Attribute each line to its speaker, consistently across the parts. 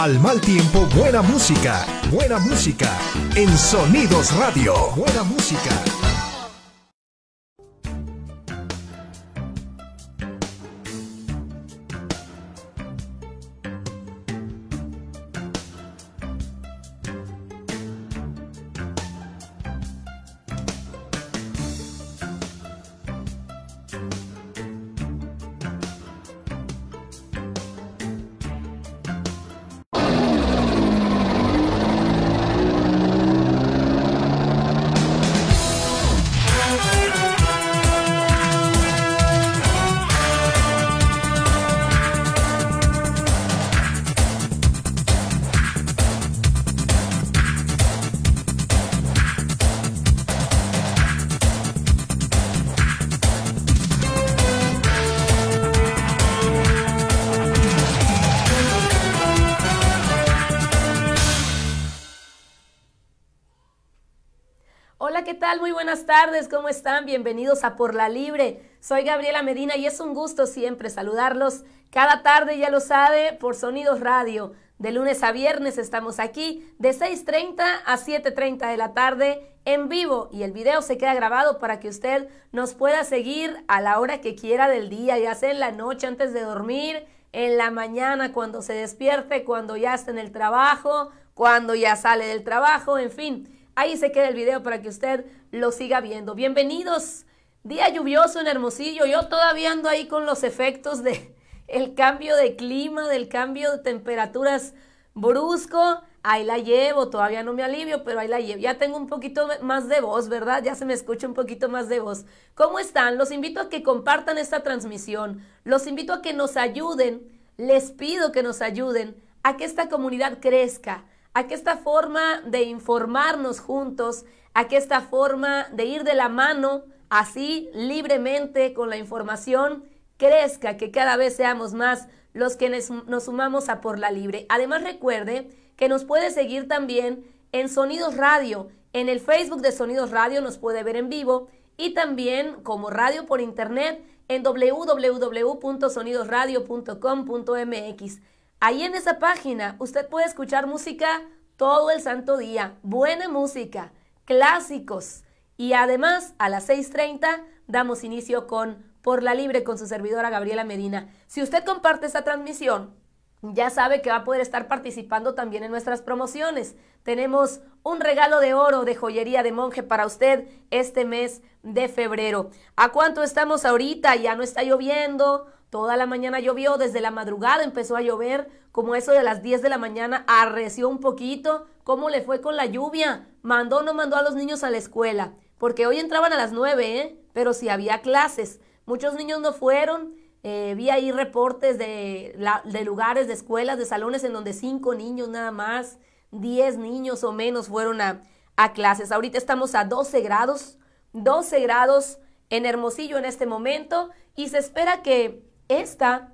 Speaker 1: Al mal tiempo, buena música, buena música. En Sonidos Radio, buena música.
Speaker 2: buenas tardes, ¿cómo están? Bienvenidos a Por la Libre. Soy Gabriela Medina y es un gusto siempre saludarlos. Cada tarde, ya lo sabe, por Sonidos Radio. De lunes a viernes estamos aquí de 6.30 a 7.30 de la tarde en vivo y el video se queda grabado para que usted nos pueda seguir a la hora que quiera del día, ya sea en la noche antes de dormir, en la mañana cuando se despierte, cuando ya está en el trabajo, cuando ya sale del trabajo, en fin. Ahí se queda el video para que usted lo siga viendo. Bienvenidos. Día lluvioso en Hermosillo. Yo todavía ando ahí con los efectos de el cambio de clima, del cambio de temperaturas brusco. Ahí la llevo, todavía no me alivio, pero ahí la llevo. Ya tengo un poquito más de voz, ¿verdad? Ya se me escucha un poquito más de voz. ¿Cómo están? Los invito a que compartan esta transmisión. Los invito a que nos ayuden. Les pido que nos ayuden a que esta comunidad crezca, a que esta forma de informarnos juntos, a que esta forma de ir de la mano así libremente con la información crezca, que cada vez seamos más los que nos sumamos a Por la Libre. Además recuerde que nos puede seguir también en Sonidos Radio, en el Facebook de Sonidos Radio nos puede ver en vivo y también como radio por internet en www.sonidosradio.com.mx. Ahí en esa página usted puede escuchar música todo el santo día, buena música, clásicos. Y además, a las 6.30 damos inicio con Por la Libre con su servidora Gabriela Medina. Si usted comparte esta transmisión, ya sabe que va a poder estar participando también en nuestras promociones. Tenemos un regalo de oro de joyería de monje para usted este mes de febrero. ¿A cuánto estamos ahorita? Ya no está lloviendo. Toda la mañana llovió, desde la madrugada empezó a llover, como eso de las 10 de la mañana arreció un poquito, cómo le fue con la lluvia, mandó o no mandó a los niños a la escuela, porque hoy entraban a las 9, ¿eh? pero si había clases, muchos niños no fueron, eh, vi ahí reportes de, lugares, de escuelas, de salones en donde cinco niños nada más, 10 niños o menos fueron a, a clases. Ahorita estamos a 12 grados, 12 grados en Hermosillo en este momento y se espera que esta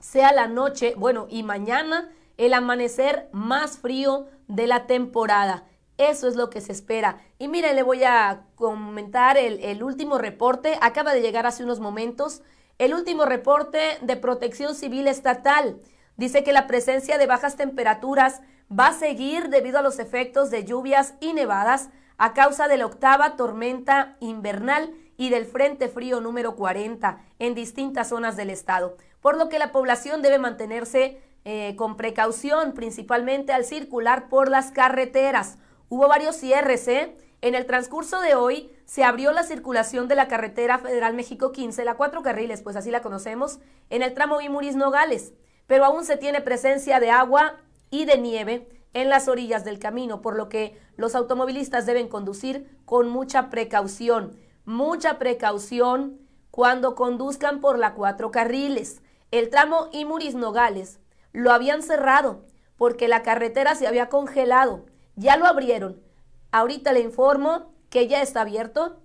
Speaker 2: sea la noche, bueno, y mañana el amanecer más frío de la temporada. Eso es lo que se espera. Y miren, le voy a comentar el, el, último reporte. Acaba de llegar hace unos momentos. El último reporte de Protección Civil Estatal. Dice que la presencia de bajas temperaturas va a seguir debido a los efectos de lluvias y nevadas a causa de la octava tormenta invernal y del Frente Frío número 40 en distintas zonas del estado, por lo que la población debe mantenerse eh, con precaución, principalmente al circular por las carreteras. Hubo varios cierres, ¿eh? En el transcurso de hoy se abrió la circulación de la carretera Federal México 15, la cuatro carriles, pues así la conocemos, en el tramo Imuris Nogales, pero aún se tiene presencia de agua y de nieve en las orillas del camino, por lo que los automovilistas deben conducir con mucha precaución mucha precaución cuando conduzcan por la cuatro carriles. El tramo Imuris Nogales lo habían cerrado porque la carretera se había congelado. Ya lo abrieron. Ahorita le informo que ya está abierto.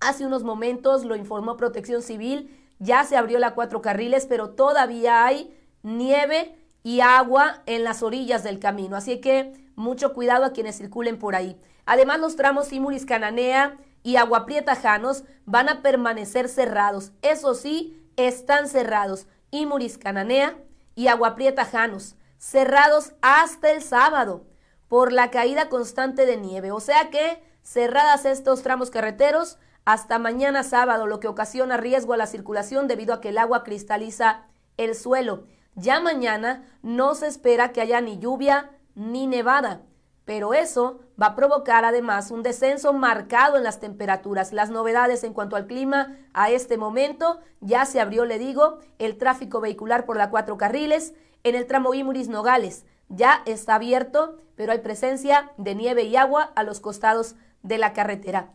Speaker 2: Hace unos momentos lo informó Protección Civil. Ya se abrió la cuatro carriles, pero todavía hay nieve y agua en las orillas del camino. Así que mucho cuidado a quienes circulen por ahí. Además, los tramos Imuris Cananea, y Agua Prieta Janos van a permanecer cerrados. Eso sí, están cerrados y Cananea y Agua Prieta Janos, cerrados hasta el sábado por la caída constante de nieve. O sea que cerradas estos tramos carreteros hasta mañana sábado, lo que ocasiona riesgo a la circulación debido a que el agua cristaliza el suelo. Ya mañana no se espera que haya ni lluvia ni nevada. Pero eso va a provocar además un descenso marcado en las temperaturas. Las novedades en cuanto al clima a este momento, ya se abrió, le digo, el tráfico vehicular por la cuatro carriles en el tramo Imuris Nogales. Ya está abierto, pero hay presencia de nieve y agua a los costados de la carretera.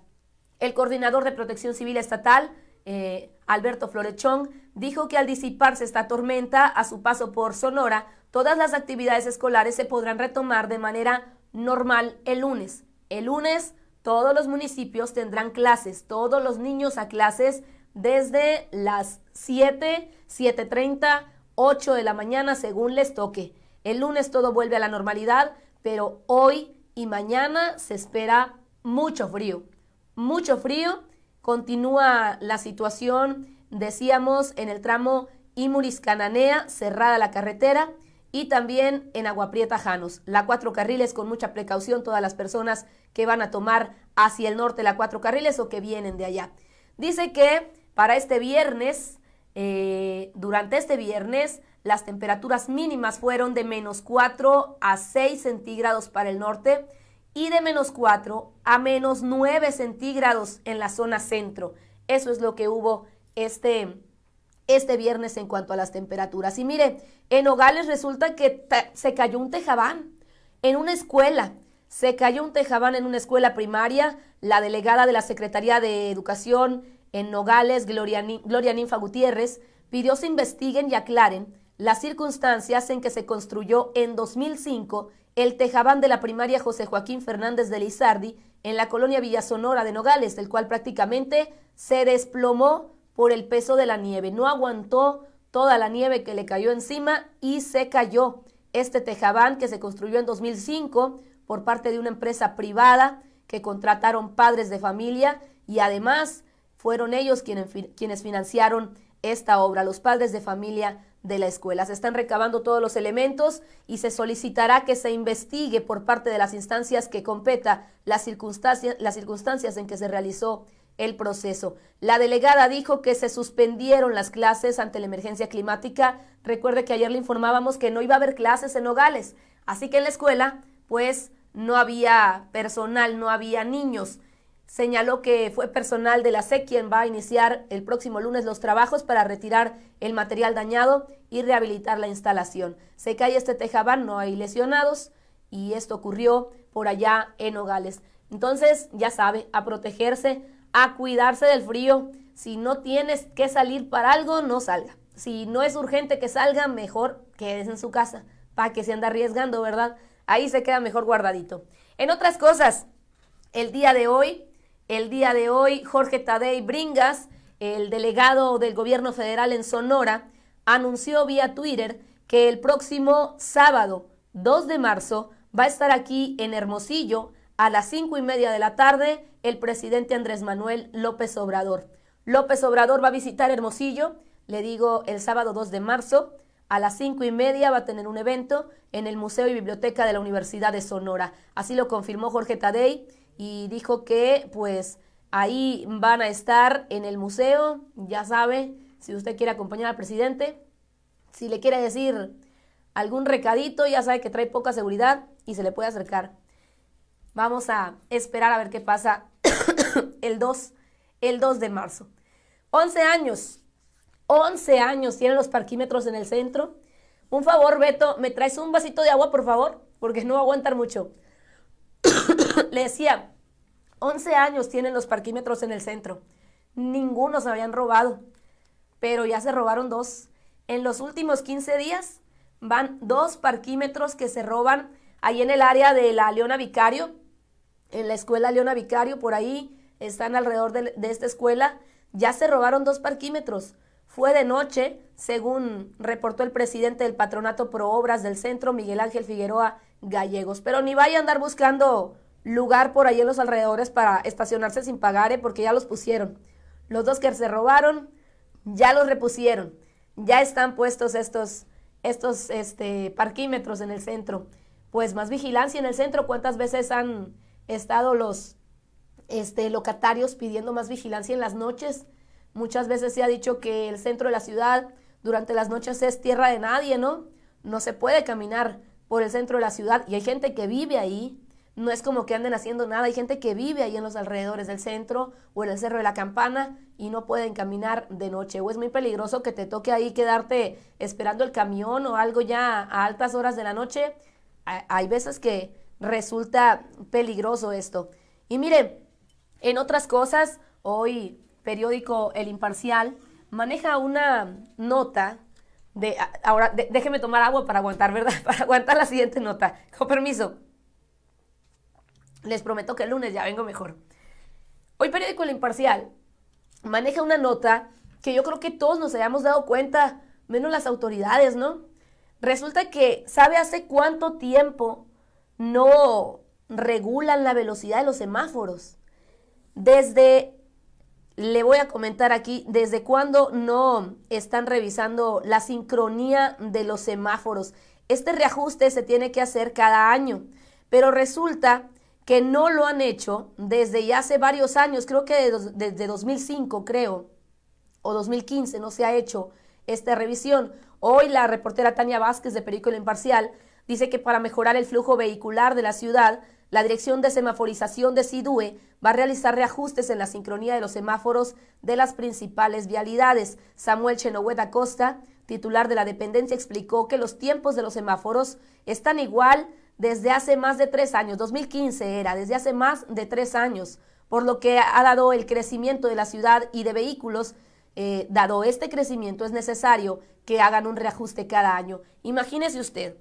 Speaker 2: El coordinador de Protección Civil Estatal, eh, Alberto Florechón, dijo que al disiparse esta tormenta a su paso por Sonora, todas las actividades escolares se podrán retomar de manera normal el lunes. El lunes todos los municipios tendrán clases, todos los niños a clases desde las 7, 7.30, 8 de la mañana según les toque. El lunes todo vuelve a la normalidad, pero hoy y mañana se espera mucho frío. Mucho frío. Continúa la situación, decíamos, en el tramo Imuris-Cananea, cerrada la carretera y también en Aguaprieta Janos. La cuatro carriles con mucha precaución todas las personas que van a tomar hacia el norte la cuatro carriles o que vienen de allá. Dice que para este viernes, eh, durante este viernes, las temperaturas mínimas fueron de menos 4 a 6 centígrados para el norte y de menos 4 a menos 9 centígrados en la zona centro. Eso es lo que hubo este, este viernes en cuanto a las temperaturas. Y mire, en Nogales resulta que se cayó un tejabán en una escuela. Se cayó un tejabán en una escuela primaria. La delegada de la Secretaría de Educación en Nogales, Gloria, Ninfa Gutiérrez, pidió se investiguen y aclaren las circunstancias en que se construyó en 2005 el tejabán de la primaria José Joaquín Fernández de Lizardi en la colonia Villa Sonora de Nogales, el cual prácticamente se desplomó por el peso de la nieve. No aguantó toda la nieve que le cayó encima y se cayó. Este tejabán que se construyó en 2005 por parte de una empresa privada que contrataron padres de familia y además fueron ellos quienes, quienes financiaron esta obra, los padres de familia de la escuela. Se están recabando todos los elementos y se solicitará que se investigue por parte de las instancias que competa las circunstancias, las circunstancias en que se realizó el proceso. La delegada dijo que se suspendieron las clases ante la emergencia climática. Recuerde que ayer le informábamos que no iba a haber clases en Nogales, así que en la escuela, pues no había personal, no había niños. Señaló que fue personal de la SEC quien va a iniciar el próximo lunes los trabajos para retirar el material dañado y rehabilitar la instalación. Se cae este tejaban, no hay lesionados y esto ocurrió por allá en Nogales. Entonces, ya sabe, a protegerse, a cuidarse del frío. Si no tienes que salir para algo, no salga. Si no es urgente que salga, mejor quedes en su casa, para que se anda arriesgando, ¿verdad? Ahí se queda mejor guardadito. En otras cosas, el día de hoy, el día de hoy, Jorge Tadei Bringas, el delegado del gobierno federal en Sonora, anunció vía Twitter que el próximo sábado 2 de marzo va a estar aquí en Hermosillo a las cinco y media de la tarde el presidente Andrés Manuel López Obrador. López Obrador va a visitar Hermosillo, le digo el sábado 2 de marzo, a las cinco y media va a tener un evento en el Museo y Biblioteca de la Universidad de Sonora. Así lo confirmó Jorge Tadei y dijo que pues ahí van a estar en el museo, ya sabe, si usted quiere acompañar al presidente, si le quiere decir algún recadito, ya sabe que trae poca seguridad y se le puede acercar. Vamos a esperar a ver qué pasa el 2, el de marzo. 11 años, 11 años tienen los parquímetros en el centro. Un favor, Beto, ¿me traes un vasito de agua, por favor? Porque no va aguantar mucho. Le decía, 11 años tienen los parquímetros en el centro. Ninguno se habían robado, pero ya se robaron dos. En los últimos 15 días van dos parquímetros que se roban ahí en el área de la Leona Vicario, en la escuela Leona Vicario, por ahí están alrededor de, esta escuela, ya se robaron dos parquímetros. Fue de noche, según reportó el presidente del patronato Pro Obras del centro, Miguel Ángel Figueroa Gallegos. Pero ni vaya a andar buscando lugar por ahí en los alrededores para estacionarse sin pagar, ¿eh? porque ya los pusieron. Los dos que se robaron, ya los repusieron. Ya están puestos estos, estos este, parquímetros en el centro. Pues más vigilancia en el centro. ¿Cuántas veces han estado los este, locatarios pidiendo más vigilancia en las noches. Muchas veces se ha dicho que el centro de la ciudad durante las noches es tierra de nadie, ¿no? No se puede caminar por el centro de la ciudad y hay gente que vive ahí. No es como que anden haciendo nada, hay gente que vive ahí en los alrededores del centro o en el Cerro de la Campana y no pueden caminar de noche. O es muy peligroso que te toque ahí quedarte esperando el camión o algo ya a altas horas de la noche. Hay veces que resulta peligroso esto. Y mire en otras cosas, hoy periódico El Imparcial maneja una nota de, ahora déjeme tomar agua para aguantar, ¿verdad? Para aguantar la siguiente nota. Con permiso. Les prometo que el lunes ya vengo mejor. Hoy periódico El Imparcial maneja una nota que yo creo que todos nos hayamos dado cuenta, menos las autoridades, ¿no? Resulta que, ¿sabe hace cuánto tiempo no regulan la velocidad de los semáforos. Desde, le voy a comentar aquí, desde cuándo no están revisando la sincronía de los semáforos. Este reajuste se tiene que hacer cada año, pero resulta que no lo han hecho desde ya hace varios años, creo que desde 2005, creo, o 2015, no se ha hecho esta revisión. Hoy la reportera Tania Vázquez de Perico Imparcial dice que para mejorar el flujo vehicular de la ciudad, la Dirección de Semaforización de SIDUE va a realizar reajustes en la sincronía de los semáforos de las principales vialidades. Samuel Chenoweth Acosta, titular de la dependencia, explicó que los tiempos de los semáforos están igual desde hace más de tres años, 2015 era, desde hace más de tres años, por lo que ha dado el crecimiento de la ciudad y de vehículos. Eh, dado este crecimiento, es necesario que hagan un reajuste cada año. Imagínese usted,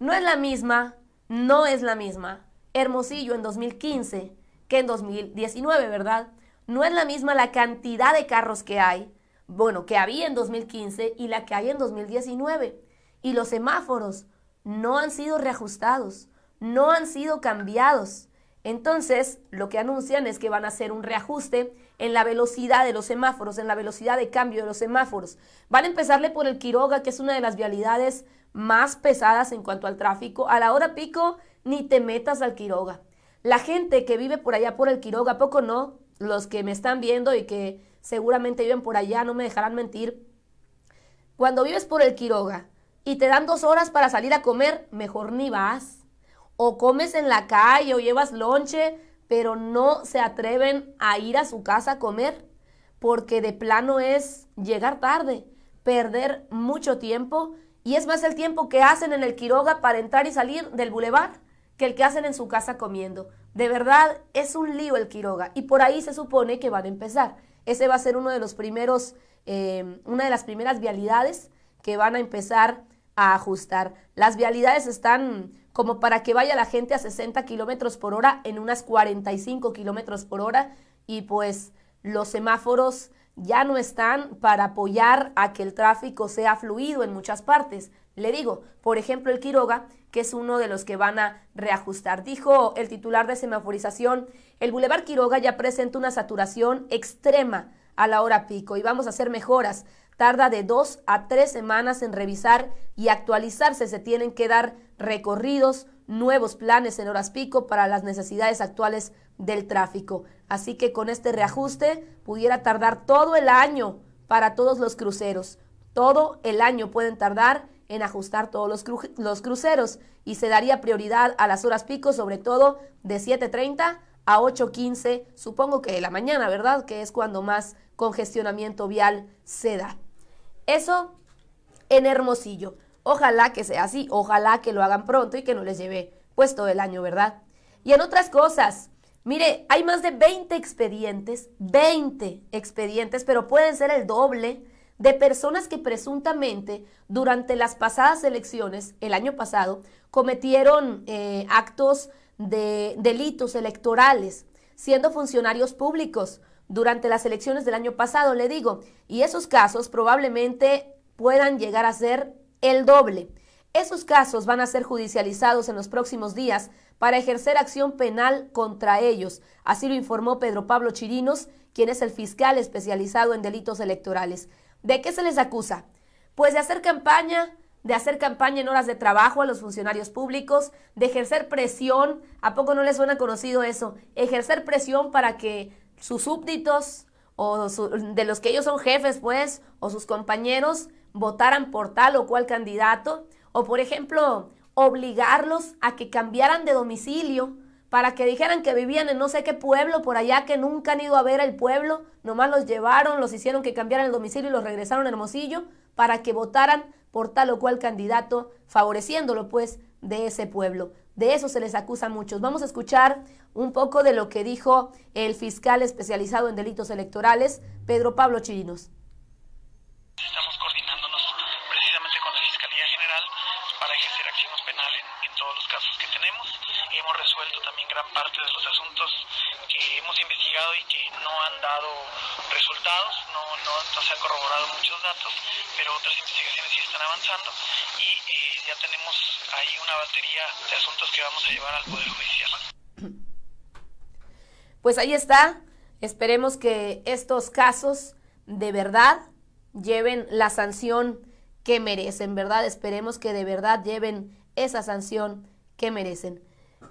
Speaker 2: no es la misma, no es la misma Hermosillo en 2015 que en 2019, ¿verdad? No es la misma la cantidad de carros que hay, bueno, que había en 2015 y la que hay en 2019. Y los semáforos no han sido reajustados, no han sido cambiados. Entonces, lo que anuncian es que van a hacer un reajuste en la velocidad de los semáforos, en la velocidad de cambio de los semáforos. Van a empezarle por el Quiroga, que es una de las vialidades más pesadas en cuanto al tráfico. A la hora pico, ni te metas al Quiroga. La gente que vive por allá por el Quiroga, poco no? Los que me están viendo y que seguramente viven por allá, no me dejarán mentir. Cuando vives por el Quiroga y te dan dos horas para salir a comer, mejor ni vas. O comes en la calle o llevas lonche, pero no se atreven a ir a su casa a comer, porque de plano es llegar tarde, perder mucho tiempo y es más el tiempo que hacen en el Quiroga para entrar y salir del bulevar que el que hacen en su casa comiendo. De verdad, es un lío el Quiroga. Y por ahí se supone que van a empezar. Ese va a ser uno de los primeros, eh, una de las primeras vialidades que van a empezar a ajustar. Las vialidades están como para que vaya la gente a 60 kilómetros por hora en unas 45 kilómetros por hora. Y pues los semáforos ya no están para apoyar a que el tráfico sea fluido en muchas partes. Le digo, por ejemplo, el Quiroga, que es uno de los que van a reajustar. Dijo el titular de semaforización, el Boulevard Quiroga ya presenta una saturación extrema a la hora pico y vamos a hacer mejoras tarda de dos a tres semanas en revisar y actualizarse. Se tienen que dar recorridos, nuevos planes en horas pico para las necesidades actuales del tráfico. Así que con este reajuste pudiera tardar todo el año para todos los cruceros. Todo el año pueden tardar en ajustar todos los, cruceros y se daría prioridad a las horas pico, sobre todo de 7.30 a 8.15, supongo que de la mañana, ¿verdad? Que es cuando más congestionamiento vial se da. Eso en Hermosillo. Ojalá que sea así, ojalá que lo hagan pronto y que no les lleve pues todo el año, ¿verdad? Y en otras cosas, mire, hay más de 20 expedientes, 20 expedientes, pero pueden ser el doble de personas que presuntamente durante las pasadas elecciones, el año pasado, cometieron eh, actos de delitos electorales, siendo funcionarios públicos durante las elecciones del año pasado, le digo, y esos casos probablemente puedan llegar a ser el doble. Esos casos van a ser judicializados en los próximos días para ejercer acción penal contra ellos. Así lo informó Pedro Pablo Chirinos, quien es el fiscal especializado en delitos electorales. ¿De qué se les acusa? Pues de hacer campaña, de hacer campaña en horas de trabajo a los funcionarios públicos, de ejercer presión, ¿a poco no les suena conocido eso? Ejercer presión para que sus súbditos o de los que ellos son jefes, pues, o sus compañeros votaran por tal o cual candidato, o por ejemplo, obligarlos a que cambiaran de domicilio para que dijeran que vivían en no sé qué pueblo por allá, que nunca han ido a ver el pueblo, nomás los llevaron, los hicieron que cambiaran el domicilio y los regresaron a Hermosillo para que votaran por tal o cual candidato, favoreciéndolo pues de ese pueblo. De eso se les acusa a muchos. Vamos a escuchar un poco de lo que dijo el fiscal especializado en delitos electorales, Pedro Pablo Chirinos. Estamos coordinándonos precisamente con la Fiscalía General
Speaker 3: para ejercer acciones penales en, todos los casos que tenemos. Hemos resuelto también gran parte de los asuntos y que no han dado resultados, no, se han corroborado muchos datos, pero otras investigaciones sí están avanzando y eh, ya tenemos ahí una batería de asuntos que vamos a llevar al Poder Judicial.
Speaker 2: Pues ahí está, esperemos que estos casos de verdad lleven la sanción que merecen, ¿verdad? Esperemos que de verdad lleven esa sanción que merecen.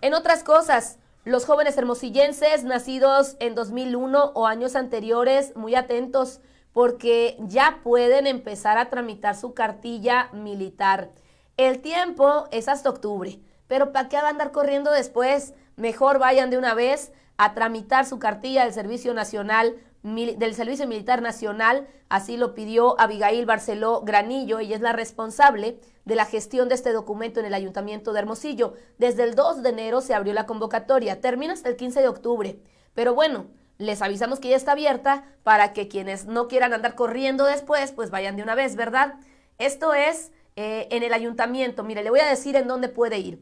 Speaker 2: En otras cosas, los jóvenes hermosillenses nacidos en 2001 o años anteriores, muy atentos porque ya pueden empezar a tramitar su cartilla militar. El tiempo es hasta octubre, pero ¿para qué va a andar corriendo después? Mejor vayan de una vez a tramitar su cartilla del Servicio Nacional del Servicio Militar Nacional, así lo pidió Abigail Barceló Granillo, ella es la responsable de la gestión de este documento en el Ayuntamiento de Hermosillo. Desde el 2 de enero se abrió la convocatoria, termina hasta el 15 de octubre. Pero bueno, les avisamos que ya está abierta para que quienes no quieran andar corriendo después, pues vayan de una vez, ¿verdad? Esto es eh, en el Ayuntamiento. Mire, le voy a decir en dónde puede ir.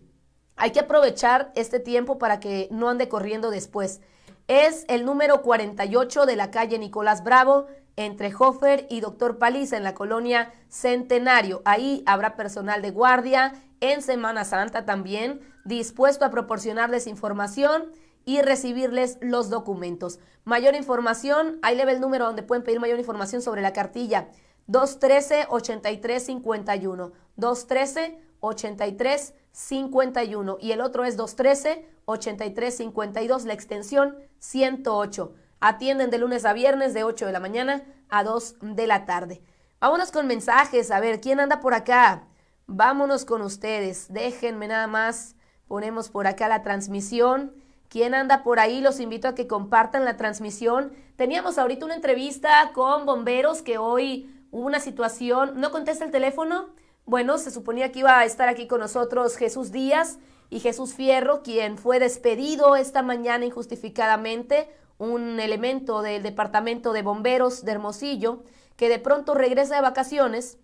Speaker 2: Hay que aprovechar este tiempo para que no ande corriendo después. Es el número 48 de la calle Nicolás Bravo, entre Hofer y Doctor Paliza, en la colonia Centenario. Ahí habrá personal de guardia en Semana Santa también, dispuesto a proporcionarles información y recibirles los documentos. Mayor información, ahí le ve el número donde pueden pedir mayor información sobre la cartilla. 213-8351. 213-8351. Y el otro es 213 8352, la extensión 108. Atienden de lunes a viernes de 8 de la mañana a 2 de la tarde. Vámonos con mensajes, a ver, ¿quién anda por acá? Vámonos con ustedes, déjenme nada más, ponemos por acá la transmisión. ¿Quién anda por ahí? Los invito a que compartan la transmisión. Teníamos ahorita una entrevista con bomberos que hoy hubo una situación, no contesta el teléfono. Bueno, se suponía que iba a estar aquí con nosotros Jesús Díaz, y Jesús Fierro, quien fue despedido esta mañana injustificadamente, un elemento del Departamento de Bomberos de Hermosillo, que de pronto regresa de vacaciones,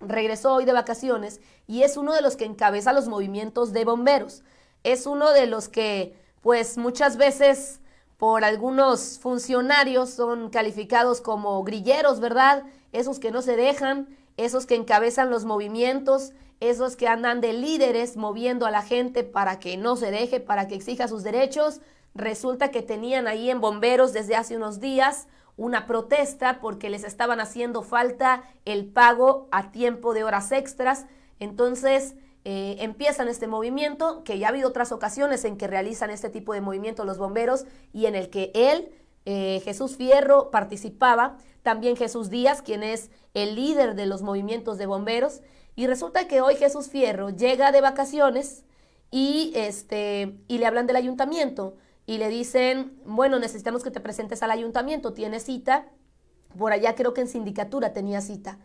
Speaker 2: regresó hoy de vacaciones y es uno de los que encabeza los movimientos de bomberos. Es uno de los que, pues muchas veces por algunos funcionarios son calificados como grilleros, ¿verdad? Esos que no se dejan, esos que encabezan los movimientos, esos que andan de líderes moviendo a la gente para que no se deje, para que exija sus derechos. Resulta que tenían ahí en bomberos desde hace unos días una protesta porque les estaban haciendo falta el pago a tiempo de horas extras. Entonces eh, empiezan este movimiento, que ya ha habido otras ocasiones en que realizan este tipo de movimiento los bomberos y en el que él, eh, Jesús Fierro, participaba. También Jesús Díaz, quien es el líder de los movimientos de bomberos. Y resulta que hoy Jesús Fierro llega de vacaciones y, este, y le hablan del ayuntamiento y le dicen, bueno, necesitamos que te presentes al ayuntamiento, tienes cita, por allá creo que en sindicatura tenía cita.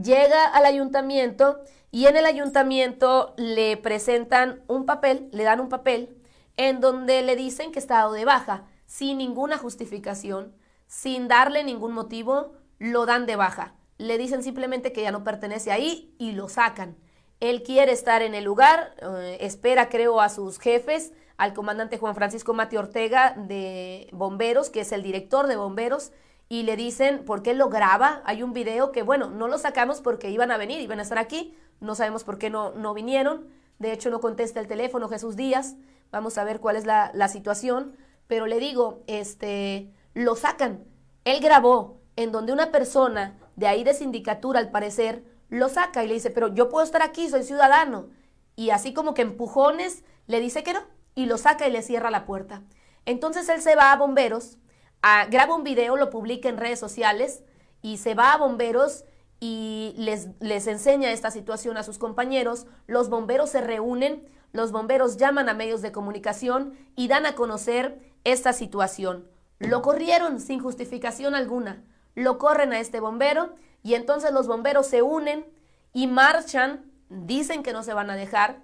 Speaker 2: Llega al ayuntamiento y en el ayuntamiento le presentan un papel, le dan un papel en donde le dicen que está de baja, sin ninguna justificación, sin darle ningún motivo, lo dan de baja le dicen simplemente que ya no pertenece ahí y lo sacan. Él quiere estar en el lugar, eh, espera creo a sus jefes, al comandante Juan Francisco Mati Ortega de Bomberos, que es el director de Bomberos, y le dicen por qué lo graba. Hay un video que, bueno, no lo sacamos porque iban a venir, iban a estar aquí, no sabemos por qué no, no vinieron. De hecho, no contesta el teléfono Jesús Díaz. Vamos a ver cuál es la, la situación. Pero le digo, este, lo sacan. Él grabó en donde una persona de ahí de sindicatura al parecer, lo saca y le dice, pero yo puedo estar aquí, soy ciudadano. Y así como que empujones, le dice que no, y lo saca y le cierra la puerta. Entonces él se va a bomberos, graba un video, lo publica en redes sociales, y se va a bomberos y les enseña esta situación a sus compañeros. Los bomberos se reúnen, los bomberos llaman a medios de comunicación y dan a conocer esta situación. Lo corrieron sin justificación alguna lo corren a este bombero y entonces los bomberos se unen y marchan, dicen que no se van a dejar,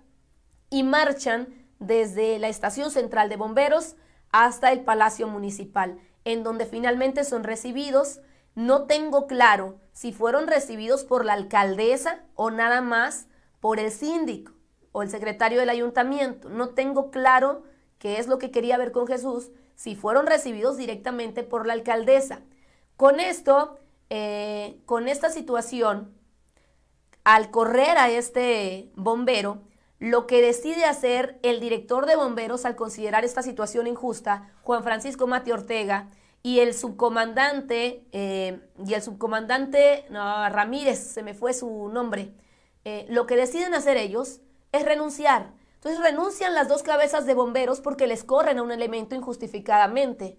Speaker 2: y marchan desde la estación central de bomberos hasta el Palacio Municipal, en donde finalmente son recibidos. No tengo claro si fueron recibidos por la alcaldesa o nada más por el síndico o el secretario del ayuntamiento. No tengo claro qué es lo que quería ver con Jesús, si fueron recibidos directamente por la alcaldesa. Con esto, eh, con esta situación, al correr a este bombero, lo que decide hacer el director de bomberos al considerar esta situación injusta, Juan Francisco Mati Ortega, y el subcomandante, eh, y el subcomandante Ramírez, se me fue su nombre, eh, lo que deciden hacer ellos es renunciar. Entonces renuncian las dos cabezas de bomberos porque les corren a un elemento injustificadamente.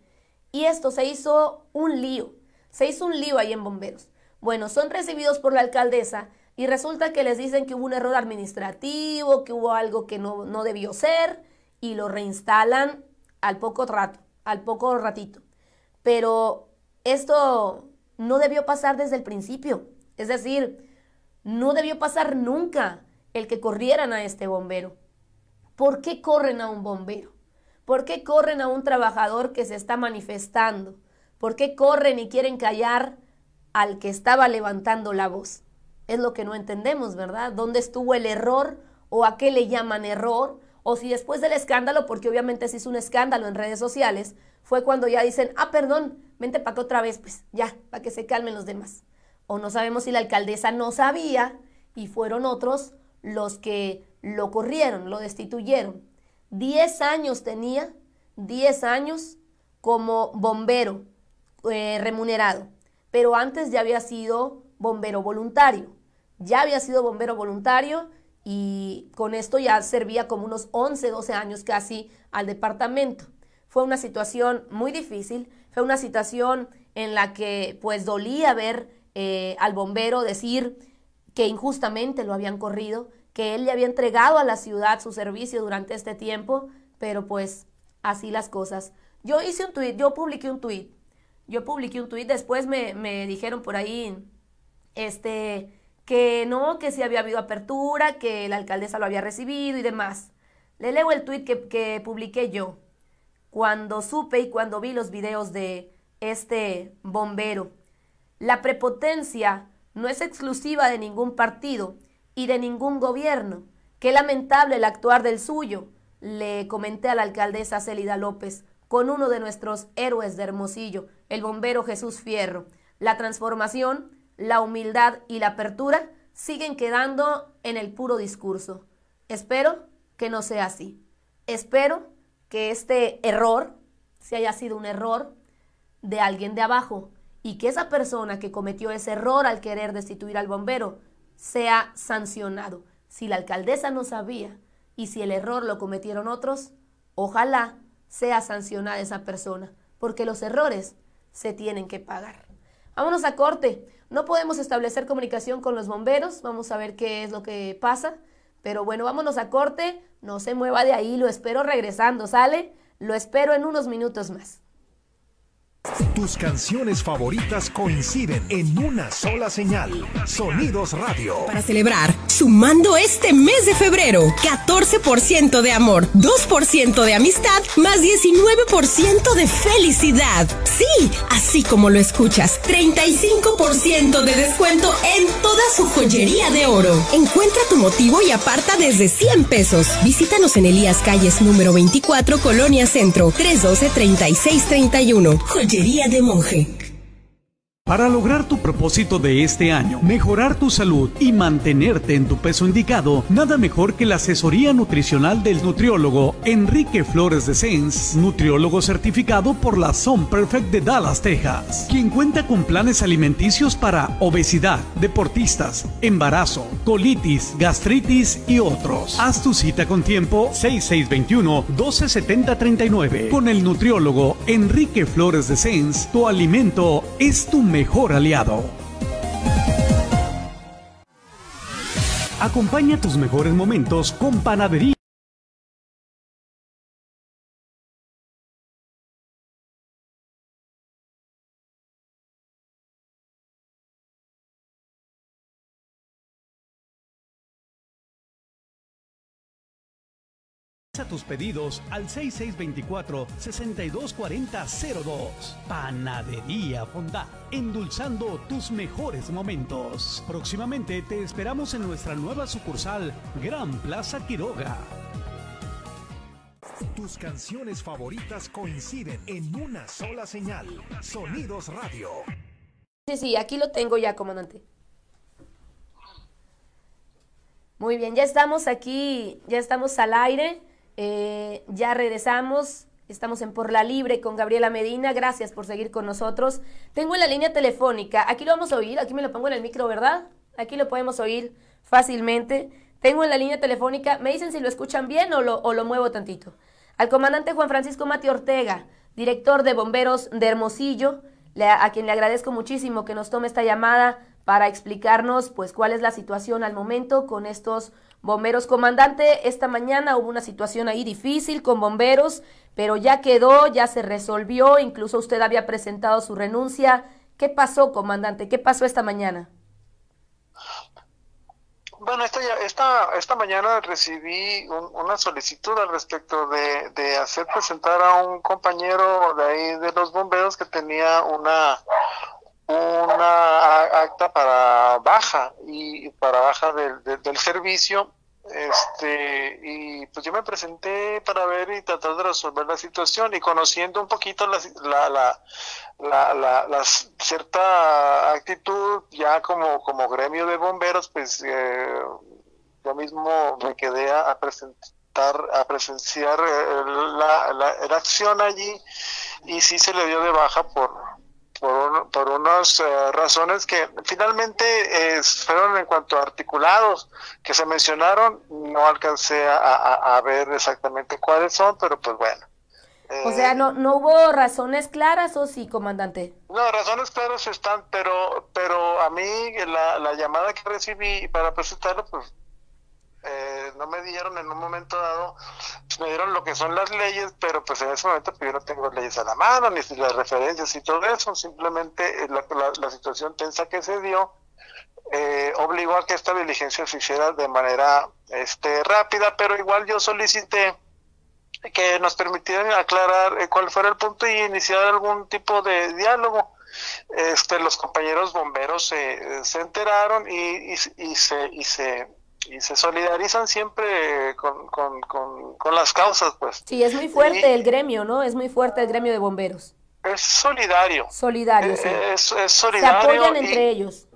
Speaker 2: Y esto se hizo un lío. Se hizo un lío ahí en bomberos. Bueno, son recibidos por la alcaldesa y resulta que les dicen que hubo un error administrativo, que hubo algo que no, no debió ser y lo reinstalan al poco rato, al poco ratito. Pero esto no debió pasar desde el principio. Es decir, no debió pasar nunca el que corrieran a este bombero. ¿Por qué corren a un bombero? ¿Por qué corren a un trabajador que se está manifestando? ¿Por qué corren y quieren callar al que estaba levantando la voz? Es lo que no entendemos, ¿verdad? ¿Dónde estuvo el error o a qué le llaman error? O si después del escándalo, porque obviamente se hizo un escándalo en redes sociales, fue cuando ya dicen, ah, perdón, vente para que otra vez, pues ya, para que se calmen los demás. O no sabemos si la alcaldesa no sabía y fueron otros los que lo corrieron, lo destituyeron. Diez años tenía, diez años como bombero, eh, remunerado, pero antes ya había sido bombero voluntario. Ya había sido bombero voluntario y con esto ya servía como unos 11, 12 años casi al departamento. Fue una situación muy difícil, fue una situación en la que pues dolía ver eh, al bombero decir que injustamente lo habían corrido, que él le había entregado a la ciudad su servicio durante este tiempo, pero pues así las cosas. Yo hice un tuit, yo publiqué un tuit yo publiqué un tuit, después me, dijeron por ahí, este, que no, que sí había habido apertura, que la alcaldesa lo había recibido y demás. Le leo el tuit que, que publiqué yo cuando supe y cuando vi los videos de este bombero. La prepotencia no es exclusiva de ningún partido y de ningún gobierno. Qué lamentable el actuar del suyo, le comenté a la alcaldesa Celida López con uno de nuestros héroes de Hermosillo, el bombero Jesús Fierro. La transformación, la humildad y la apertura siguen quedando en el puro discurso. Espero que no sea así. Espero que este error, si haya sido un error de alguien de abajo, y que esa persona que cometió ese error al querer destituir al bombero sea sancionado. Si la alcaldesa no sabía y si el error lo cometieron otros, ojalá sea sancionada esa persona, porque los errores se tienen que pagar. Vámonos a corte. No podemos establecer comunicación con los bomberos, vamos a ver qué es lo que pasa, pero bueno, vámonos a corte, no se mueva de ahí, lo espero regresando, ¿sale? Lo espero en unos minutos más.
Speaker 1: Tus canciones favoritas coinciden en una sola señal. Sonidos Radio.
Speaker 4: Para celebrar, sumando este mes de febrero, 14% de amor, 2% de amistad, más 19% de felicidad. Sí, así como lo escuchas, 35% de descuento en toda su joyería de oro. Encuentra tu motivo y aparta desde 100 pesos. Visítanos en Elías Calles número 24, Colonia Centro, 312-3631 Sería de Monje. Para lograr tu
Speaker 1: propósito de este año, mejorar tu salud y mantenerte en tu peso indicado, nada mejor que la asesoría nutricional del nutriólogo Enrique Flores de Sens, nutriólogo certificado por la Zone Perfect de Dallas, Texas, quien cuenta con planes alimenticios para obesidad, deportistas, embarazo, colitis, gastritis y otros. Haz tu cita con tiempo 6621-127039. Con el nutriólogo Enrique Flores de Sens, tu alimento es tu mejor aliado. Acompaña tus mejores
Speaker 5: momentos con Panadería. pedidos al
Speaker 1: 6624-624002. Panadería fonda endulzando tus mejores momentos. Próximamente te esperamos en nuestra nueva sucursal, Gran Plaza Quiroga. Tus canciones favoritas coinciden en una sola señal. Sonidos Radio.
Speaker 2: Sí, sí, aquí lo tengo ya, comandante. Muy bien, ya estamos aquí, ya estamos al aire. Eh, ya regresamos. Estamos en Por la Libre con Gabriela Medina. Gracias por seguir con nosotros. Tengo en la línea telefónica. Aquí lo vamos a oír. Aquí me lo pongo en el micro, ¿verdad? Aquí lo podemos oír fácilmente. Tengo en la línea telefónica. Me dicen si lo escuchan bien o lo, muevo tantito. Al comandante Juan Francisco Mati Ortega, director de Bomberos de Hermosillo, a quien le agradezco muchísimo que nos tome esta llamada para explicarnos pues cuál es la situación al momento con estos Bomberos comandante, esta mañana hubo una situación ahí difícil con bomberos, pero ya quedó, ya se resolvió, incluso usted había presentado su renuncia. ¿Qué pasó, comandante? ¿Qué pasó esta mañana?
Speaker 3: Bueno, esta, esta, esta mañana recibí una solicitud al respecto de, hacer presentar a un compañero de ahí de los bomberos que tenía una, una acta para baja y para baja del, del, servicio este y pues yo me presenté para ver y tratar de resolver la situación y conociendo un poquito la, la, la, cierta actitud ya como, como gremio de bomberos pues eh, yo mismo me quedé a, presentar a presenciar eh, la, la, la acción allí y sí se le dio de baja por por, unas eh, razones que finalmente eh, fueron en cuanto a articulados que se mencionaron, no alcancé a, ver exactamente cuáles son, pero pues bueno.
Speaker 2: o sea, eh, no, no hubo razones claras o sí, comandante.
Speaker 3: No, razones claras están, pero pero a mí la, la llamada que recibí para presentarlo, pues eh, no me dieron en un momento dado, pues, me dieron lo que son las leyes, pero pues en ese momento pues, yo no tengo leyes a la mano, ni las referencias y todo eso, simplemente eh, la, situación tensa que se dio eh, obligó a que esta diligencia se hiciera de manera este, rápida, pero igual yo solicité que nos permitieran aclarar cuál fuera el punto y iniciar algún tipo de diálogo. Este, los compañeros bomberos se, se enteraron y, se, y se y se solidarizan siempre con, las causas, pues. Sí, es muy fuerte
Speaker 2: el gremio, ¿no? Es muy fuerte el gremio de bomberos.
Speaker 3: Es solidario. Solidario, e, sí. Es, solidario. Se apoyan entre ellos.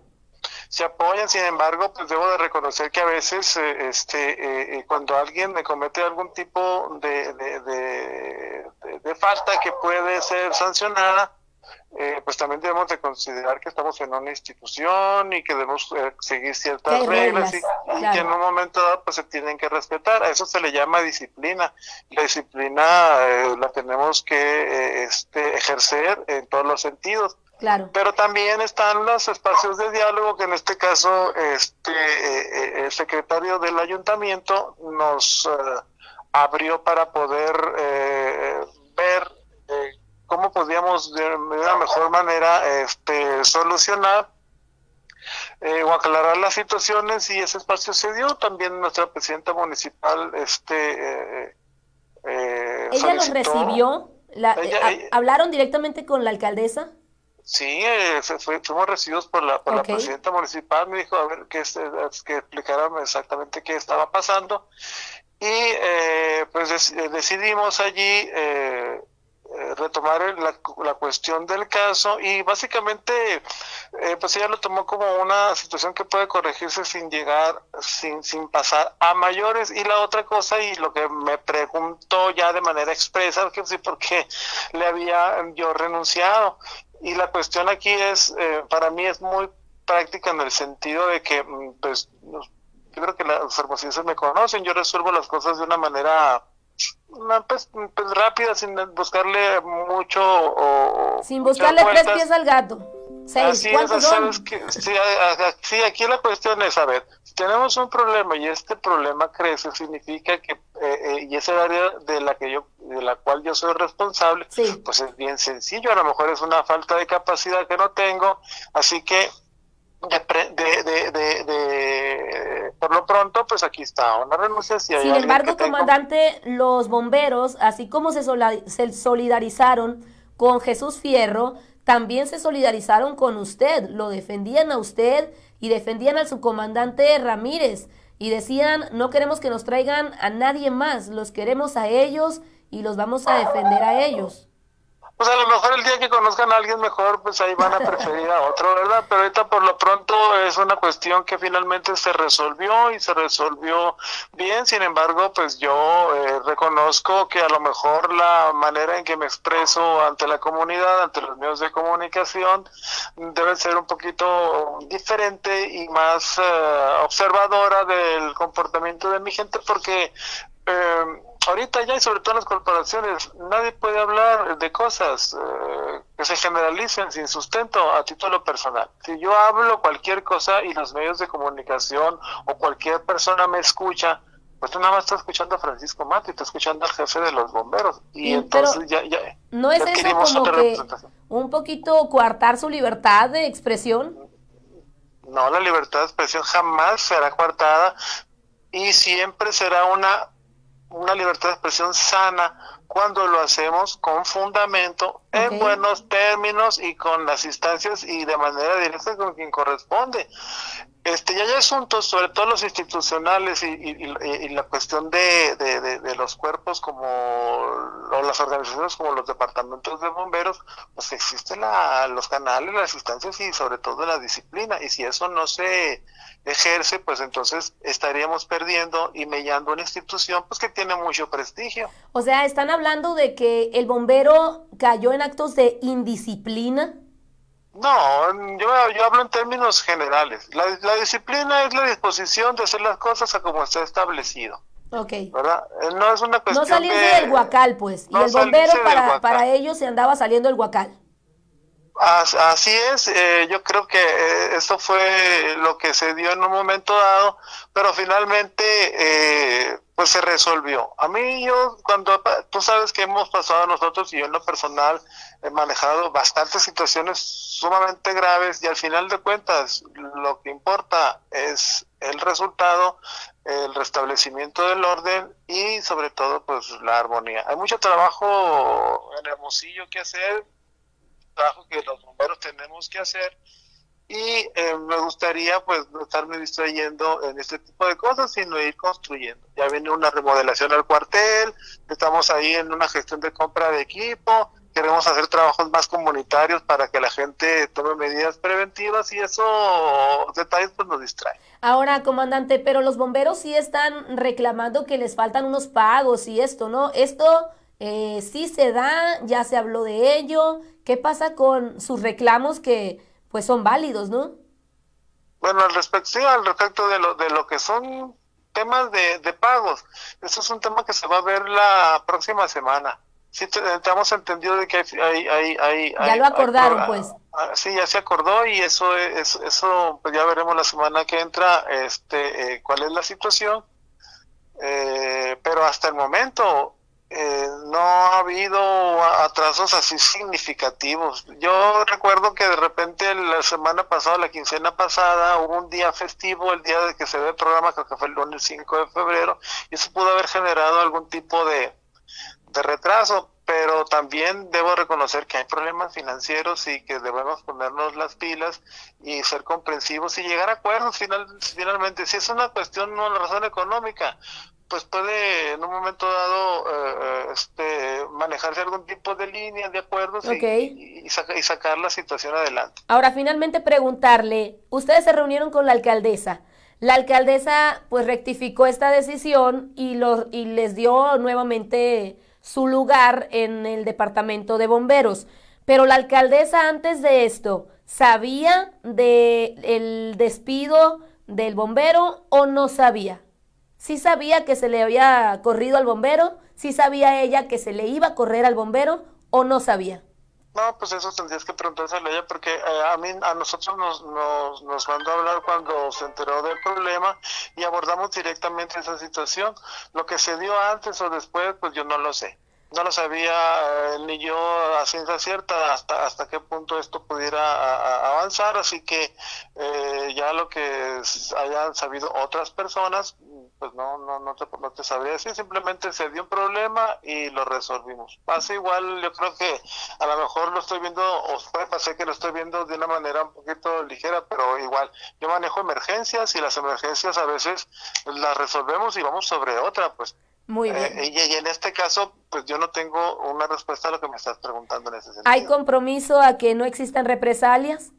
Speaker 3: Se apoyan, sin embargo, pues debo de reconocer que a veces, eh, este, eh, eh, cuando alguien me comete algún tipo de, de, de falta que puede ser sancionada, eh, pues también debemos de considerar que estamos en una institución y que debemos eh, seguir ciertas reglas, y, que en un momento dado pues se tienen que respetar. A eso se le llama disciplina. La disciplina eh, la tenemos que este, ejercer en todos los sentidos. Pero también están los espacios de diálogo que en este caso este el secretario del ayuntamiento nos abrió para poder cómo podíamos de la mejor manera este, solucionar eh, o aclarar las situaciones y ese espacio se dio. También nuestra presidenta municipal este, eh, eh, ¿Ella los recibió?
Speaker 2: ¿Hablaron directamente con la alcaldesa?
Speaker 3: Sí, fuimos recibidos por la, presidenta municipal, me dijo a ver que, este, que explicaran exactamente qué estaba pasando y pues decidimos allí eh, eh, retomar la, la, cuestión del caso y básicamente eh, pues ella lo tomó como una situación que puede corregirse sin llegar, sin, sin pasar a mayores y la otra cosa y lo que me preguntó ya de manera expresa que sí porque le había yo renunciado y la cuestión aquí es eh, para mí es muy práctica en el sentido de que mm, pues yo creo que las observaciones me conocen yo resuelvo las cosas de una manera
Speaker 2: una pues, pues
Speaker 3: rápida, sin buscarle mucho. sin buscarle tres pies al
Speaker 2: gato. Seis. sí,
Speaker 3: aquí la cuestión es, a ver, si tenemos un problema y este problema crece, significa que, eh, eh, y esa área de la que yo de la cual yo soy responsable, pues es bien sencillo, a lo mejor es una falta de capacidad que no tengo, así que de, por lo pronto, pues aquí está una renuncia. Sin embargo,
Speaker 2: comandante, los bomberos, así como se, solidarizaron con Jesús Fierro, también se solidarizaron con usted, lo defendían a usted y defendían al comandante Ramírez y decían, no queremos que nos traigan a nadie más, los queremos a ellos y los vamos a defender a ellos
Speaker 3: pues a lo mejor el día que conozcan a alguien mejor, pues ahí van a preferir a otro, ¿verdad? Pero ahorita por lo pronto es una cuestión que finalmente se resolvió y se resolvió bien, sin embargo, pues yo eh, reconozco que a lo mejor la manera en que me expreso ante la comunidad, ante los medios de comunicación, debe ser un poquito diferente y más eh, observadora del comportamiento de mi gente porque... Eh, ahorita ya y sobre todo en las corporaciones, nadie puede hablar de cosas eh, que se generalicen sin sustento a título personal. Si yo hablo cualquier cosa y los medios de comunicación o cualquier persona me escucha, pues tú nada más estás escuchando a Francisco Mato y estás escuchando al jefe de los bomberos. Y, entonces ya, ya,
Speaker 2: ¿No es eso como que un poquito coartar su libertad de expresión?
Speaker 3: No, la libertad de expresión jamás será coartada y siempre será una una libertad de expresión sana, cuando lo hacemos con fundamento, en buenos términos y con las instancias y de manera directa con quien corresponde. Este, y hay asuntos, sobre todo los institucionales y, la cuestión de, los cuerpos como o las organizaciones como los departamentos de bomberos, pues existen los canales, las instancias y sobre todo la disciplina. Y si eso no se ejerce, pues entonces estaríamos perdiendo y mellando una institución pues que tiene mucho prestigio.
Speaker 2: O sea, están hablando de que el bombero cayó en actos de indisciplina?
Speaker 3: No, yo, hablo en términos generales. La, disciplina es la disposición de hacer las cosas a como está establecido.
Speaker 2: Ok. ¿Verdad?
Speaker 3: Eh, no es una cuestión. No salirse del
Speaker 2: huacal, pues. y el bombero para, ellos se andaba saliendo del huacal.
Speaker 3: Así es, eh, yo creo que eh, esto fue lo que se dio en un momento dado, pero finalmente eh, pues se resolvió. A mí yo, cuando tú sabes que hemos pasado nosotros y yo en lo personal he manejado bastantes situaciones sumamente graves y al final de cuentas lo que importa es el resultado, el restablecimiento del orden y sobre todo pues la armonía. Hay mucho trabajo en Hermosillo que hacer, trabajo que los bomberos tenemos que hacer y eh, me gustaría pues no estarme distrayendo en este tipo de cosas, sino ir construyendo. Ya viene una remodelación al cuartel, estamos ahí en una gestión de compra de equipo, queremos hacer trabajos más comunitarios para que la gente tome medidas preventivas y eso detalles pues nos distrae
Speaker 2: Ahora, comandante, pero los bomberos sí están reclamando que les faltan unos pagos y esto, ¿no? Esto eh, sí se da, ya se habló de ello. ¿Qué pasa con sus reclamos que pues son válidos, ¿no?
Speaker 3: Bueno, al respecto, al respecto de lo, de lo que son temas de, de pagos, eso es un tema que se va a ver la próxima semana. Sí, estamos entendido de que hay... hay, hay, ya lo acordaron, pues. Ah, ah, sí, ya se acordó y eso, es, eso pues, ya veremos la semana que entra este, eh, cuál es la situación. Eh, pero hasta el momento eh, no ha habido atrasos así significativos. Yo recuerdo que de repente la semana pasada, la quincena pasada, hubo un día festivo, el día de que se ve el programa, creo que fue el 5 de febrero, y eso pudo haber generado algún tipo de, retraso, pero también debo reconocer que hay problemas financieros y que debemos ponernos las pilas y ser comprensivos y llegar a acuerdos finalmente. Si es una cuestión, no una razón económica, pues puede en un momento dado eh, eh,
Speaker 2: este, manejarse algún tipo de líneas de acuerdos y,
Speaker 3: sacar la situación adelante.
Speaker 2: Ahora, finalmente preguntarle, ustedes se reunieron con la alcaldesa. La alcaldesa pues rectificó esta decisión y, los, y les dio nuevamente su lugar en el departamento de bomberos. Pero la alcaldesa antes de esto, ¿sabía del despido del bombero o no sabía? sí sabía que se le había corrido al bombero, si sabía ella que se le iba a correr al bombero o no sabía.
Speaker 3: No, pues eso tendrías que preguntárselo a ella porque eh, a mí, a nosotros nos, nos, mandó a hablar cuando se enteró del problema y abordamos directamente esa situación. Lo que se dio antes o después, pues yo no lo sé. No lo sabía eh, ni yo a ciencia cierta hasta, hasta qué punto esto pudiera avanzar, así que eh, ya lo que hayan sabido otras personas, pues no, no, te, no te sabría decir, simplemente se dio un problema y lo resolvimos. Pasa igual, yo creo que a lo mejor lo estoy viendo, o puede pasar que lo estoy viendo de una manera un poquito ligera, pero igual, yo manejo emergencias y las emergencias a veces las resolvemos y vamos sobre otra, pues. Muy eh, bien. y, en este caso, pues yo no tengo una respuesta a lo que me estás preguntando en ese sentido. ¿Hay
Speaker 2: compromiso a que no existan represalias?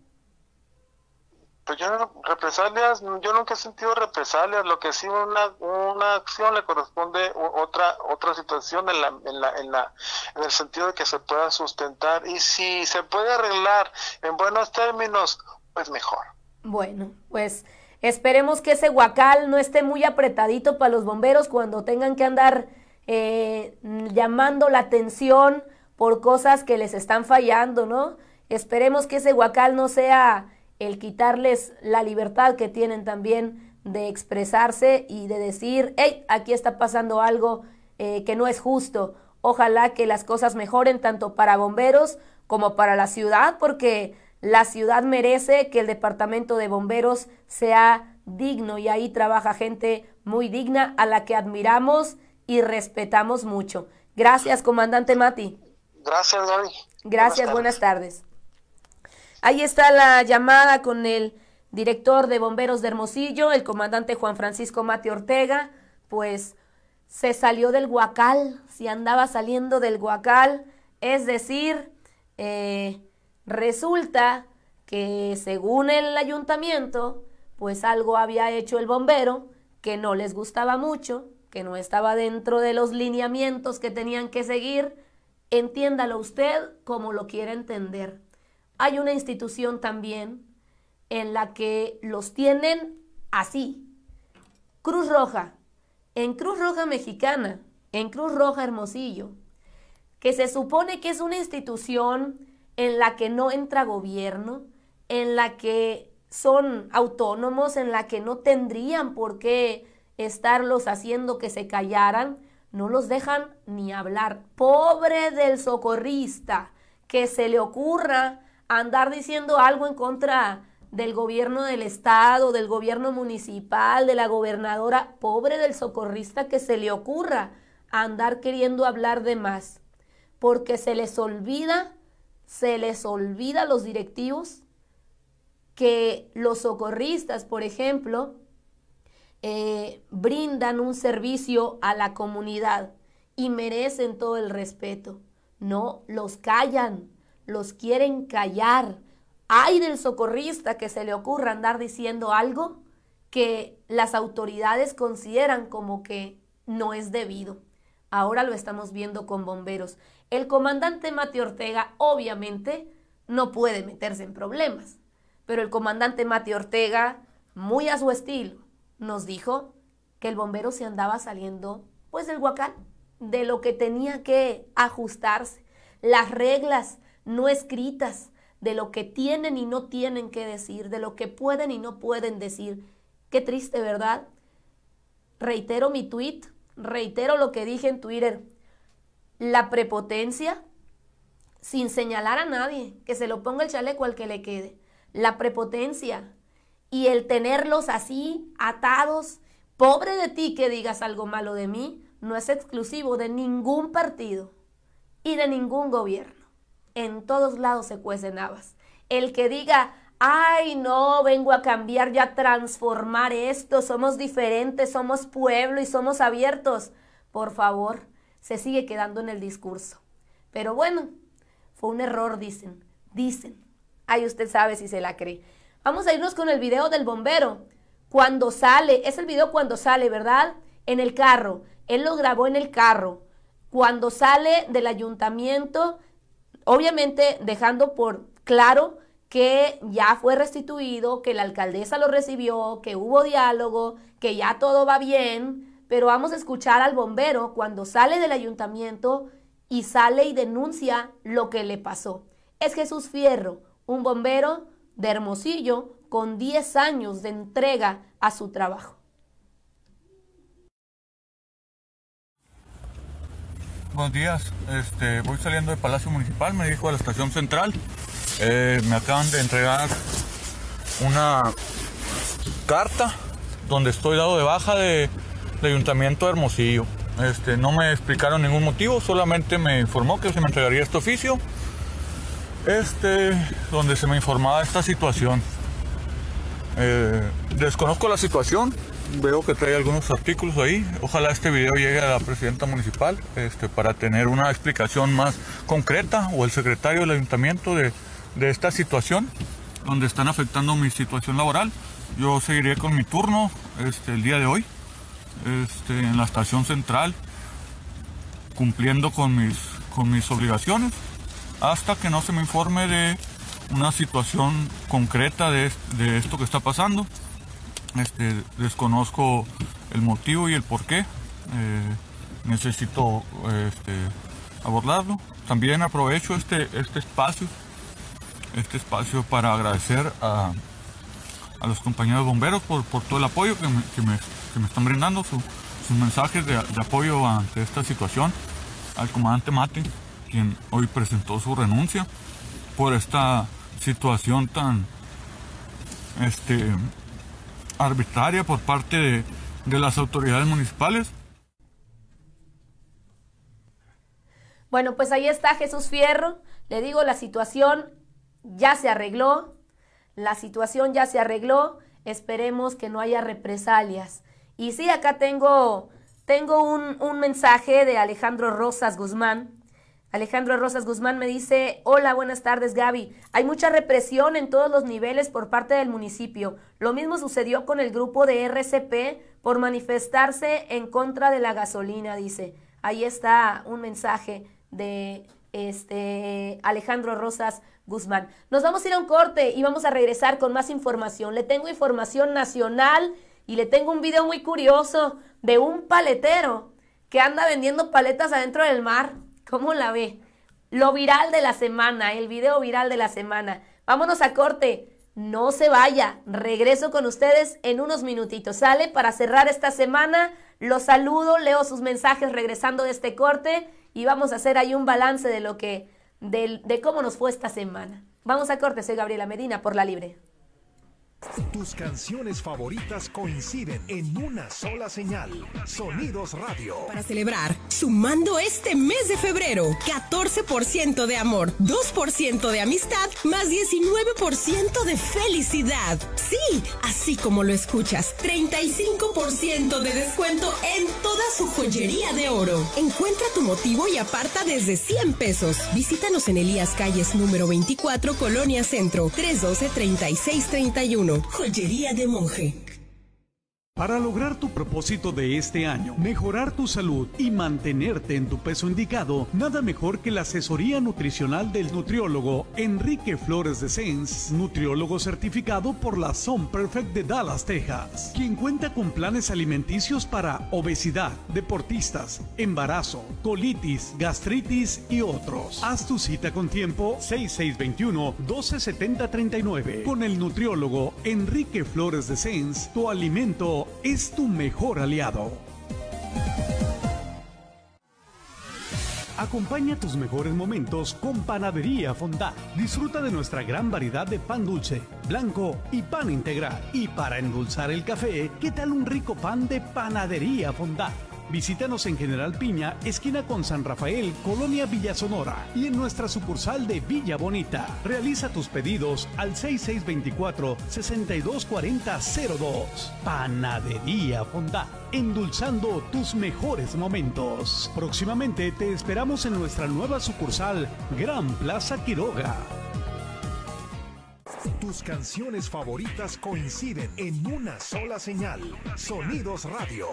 Speaker 3: Pues yo, represalias, yo nunca he sentido represalias, lo que sí una, una acción le corresponde otra otra situación en la, en, la, en, el sentido de que se pueda sustentar y si se puede arreglar en buenos términos, pues mejor.
Speaker 2: Bueno, pues esperemos que ese huacal no esté muy apretadito para los bomberos cuando tengan que andar eh, llamando la atención por cosas que les están fallando, ¿no? Esperemos que ese huacal no sea el quitarles la libertad que tienen también de expresarse y de decir, hey, aquí está pasando algo eh, que no es justo. Ojalá que las cosas mejoren tanto para bomberos como para la ciudad, porque la ciudad merece que el departamento de bomberos sea digno y ahí trabaja gente muy digna a la que admiramos y respetamos mucho. Gracias, comandante Mati.
Speaker 3: Gracias, Gracias, Buenas
Speaker 2: tardes. Ahí está la llamada con el director de bomberos de Hermosillo, el comandante Juan Francisco Mate Ortega, pues se salió del guacal, si andaba saliendo del guacal, es decir, eh, resulta que según el ayuntamiento, pues algo había hecho el bombero que no les gustaba mucho, que no estaba dentro de los lineamientos que tenían que seguir, entiéndalo usted como lo quiera entender hay una institución también en la que los tienen así. Cruz Roja, en Cruz Roja Mexicana, en Cruz Roja Hermosillo, que se supone que es una institución en la que no entra gobierno, en la que son autónomos, en la que no tendrían por qué estarlos haciendo que se callaran, no los dejan ni hablar. Pobre del socorrista, que se le ocurra andar diciendo algo en contra del gobierno del estado, del gobierno municipal, de la gobernadora, pobre del socorrista que se le ocurra andar queriendo hablar de más, porque se les olvida, se les olvida a los directivos que los socorristas, por ejemplo, eh, brindan un servicio a la comunidad y merecen todo el respeto. No, los callan, los quieren callar. Hay del socorrista que se le ocurra andar diciendo algo que las autoridades consideran como que no es debido. Ahora lo estamos viendo con bomberos. El comandante Mati Ortega obviamente no puede meterse en problemas, pero el comandante Mati Ortega, muy a su estilo, nos dijo que el bombero se andaba saliendo pues del huacán, de lo que tenía que ajustarse, las reglas no escritas, de lo que tienen y no tienen que decir, de lo que pueden y no pueden decir. Qué triste, ¿verdad? Reitero mi tweet, reitero lo que dije en Twitter. La prepotencia, sin señalar a nadie, que se lo ponga el chaleco al que le quede. La prepotencia y el tenerlos así, atados. Pobre de ti que digas algo malo de mí, no es exclusivo de ningún partido y de ningún gobierno en todos lados se cuecen habas. El que diga, ay no, vengo a cambiar ya a transformar esto, somos diferentes, somos pueblo y somos abiertos, por favor, se sigue quedando en el discurso. Pero bueno, fue un error, dicen, dicen. Ay, usted sabe si se la cree. Vamos a irnos con el video del bombero. Cuando sale, es el video cuando sale, ¿verdad? En el carro. Él lo grabó en el carro. Cuando sale del ayuntamiento Obviamente dejando por claro que ya fue restituido, que la alcaldesa lo recibió, que hubo diálogo, que ya todo va bien, pero vamos a escuchar al bombero cuando sale del ayuntamiento y sale y denuncia lo que le pasó. Es Jesús Fierro, un bombero de Hermosillo con 10 años de entrega a su trabajo.
Speaker 5: buenos días. Este, voy saliendo del Palacio Municipal, me dijo a la estación central. Eh, me acaban de entregar una carta donde estoy dado de baja de, Ayuntamiento de Hermosillo. Este, no me explicaron ningún motivo, solamente me informó que se me entregaría este oficio. Este, donde se me informaba esta situación. Eh, desconozco la situación, veo que trae algunos artículos ahí. Ojalá este video llegue a la presidenta municipal este, para tener una explicación más concreta o el secretario del ayuntamiento de, esta situación, donde están afectando mi situación laboral. Yo seguiré con mi turno este, el día de hoy este, en la estación central, cumpliendo con mis, con mis obligaciones, hasta que no se me informe de una situación concreta de, de esto que está pasando. Este, desconozco el motivo y el por qué. Eh, necesito este, abordarlo. También aprovecho este, este espacio, este espacio para agradecer a, los compañeros bomberos por, todo el apoyo que me, están brindando, sus mensajes de, apoyo ante esta situación. Al comandante Mate, quien hoy presentó su renuncia por esta situación tan este, arbitraria por parte de, las autoridades municipales.
Speaker 2: Bueno, pues ahí está Jesús Fierro. Le digo, la situación ya se arregló. La situación ya se arregló. Esperemos que no haya represalias. Y sí, acá tengo, tengo un, un mensaje de Alejandro Rosas Guzmán. Alejandro Rosas Guzmán me dice, hola, buenas tardes Gaby. Hay mucha represión en todos los niveles por parte del municipio. Lo mismo sucedió con el grupo de RCP por manifestarse en contra de la gasolina, dice. Ahí está un mensaje de este Alejandro Rosas Guzmán. Nos vamos a ir a un corte y vamos a regresar con más información. Le tengo información nacional y le tengo un video muy curioso de un paletero que anda vendiendo paletas adentro del mar. ¿Cómo la ve? Lo viral de la semana, el video viral de la semana. Vámonos a corte. No se vaya, regreso con ustedes en unos minutitos. Sale para cerrar esta semana, los saludo, leo sus mensajes regresando de este corte y vamos a hacer ahí un balance de lo que, de cómo nos fue esta semana. Vamos a corte, soy Gabriela Medina por La Libre.
Speaker 1: Tus canciones favoritas coinciden en una sola señal. Sonidos Radio.
Speaker 4: Para celebrar, sumando este mes de febrero, 14% de amor, 2% de amistad, más 19% de felicidad. Sí, así como lo escuchas, 35% de descuento en toda su joyería de oro. Encuentra tu motivo y aparta desde 100 pesos. Visítanos en Elías Calles número 24, Colonia Centro, 312-3631
Speaker 1: Joyería de Monje. Para lograr tu propósito de este año, mejorar tu salud y mantenerte en tu peso indicado, nada mejor que la asesoría nutricional del nutriólogo Enrique Flores de Sens, nutriólogo certificado por la Zone Perfect de Dallas, Texas, quien cuenta con planes alimenticios para obesidad, deportistas, embarazo, colitis, gastritis y otros. Haz tu cita con tiempo 6621-127039 con el nutriólogo Enrique Flores de Sens, tu alimento es tu mejor aliado. Acompaña tus mejores momentos con Panadería Fondá. Disfruta de nuestra gran variedad de pan dulce, blanco y pan integral. Y para endulzar el café, ¿qué tal un rico pan de Panadería Fondá? Visítanos en General Piña, esquina con San Rafael, Colonia Villa Sonora y en nuestra sucursal de Villa Bonita. Realiza tus pedidos al 6624-624002. Panadería Fonda endulzando tus mejores momentos. Próximamente te esperamos en nuestra nueva sucursal, Gran Plaza Quiroga. Tus canciones favoritas coinciden en una sola señal, Sonidos Radio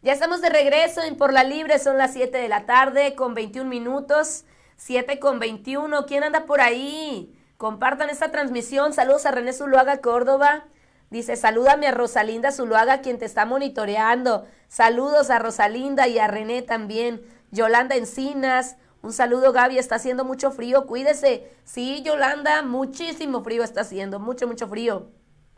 Speaker 2: Ya estamos de regreso en Por la Libre, son las 7 de la tarde con 21 minutos, siete con 21. ¿Quién anda por ahí? Compartan esta transmisión. Saludos a René Zuluaga Córdoba. Dice, salúdame a Rosalinda Zuluaga, quien te está monitoreando. Saludos a Rosalinda y a René también. Yolanda Encinas, un saludo Gaby, está haciendo mucho frío, cuídese. Sí, Yolanda, muchísimo frío está haciendo, mucho, mucho frío.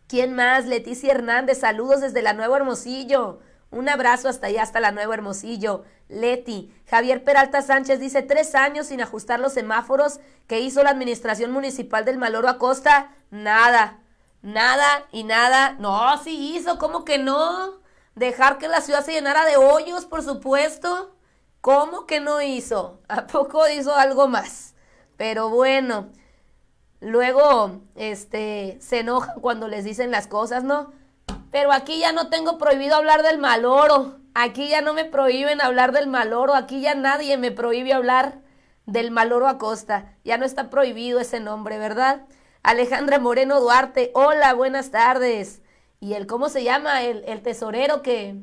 Speaker 2: ¿Quién más? Leticia Hernández, saludos desde la Nueva Hermosillo. Un abrazo hasta allá, hasta la Nueva Hermosillo. Leti, Javier Peralta Sánchez dice, tres años sin ajustar los semáforos que hizo la Administración Municipal del Maloro Acosta. Nada, nada y nada. No, sí hizo, ¿cómo que no? Dejar que la ciudad se llenara de hoyos, por supuesto. ¿Cómo que no hizo? ¿A poco hizo algo más? Pero bueno, luego, este, se enojan cuando les dicen las cosas, ¿no? Pero aquí ya no tengo prohibido hablar del mal oro. Aquí ya no me prohíben hablar del mal oro. Aquí ya nadie me prohíbe hablar del Maloro costa, Ya no está prohibido ese nombre, ¿verdad? Alejandra Moreno Duarte, hola, buenas tardes. Y el, ¿cómo se llama? El, el tesorero que,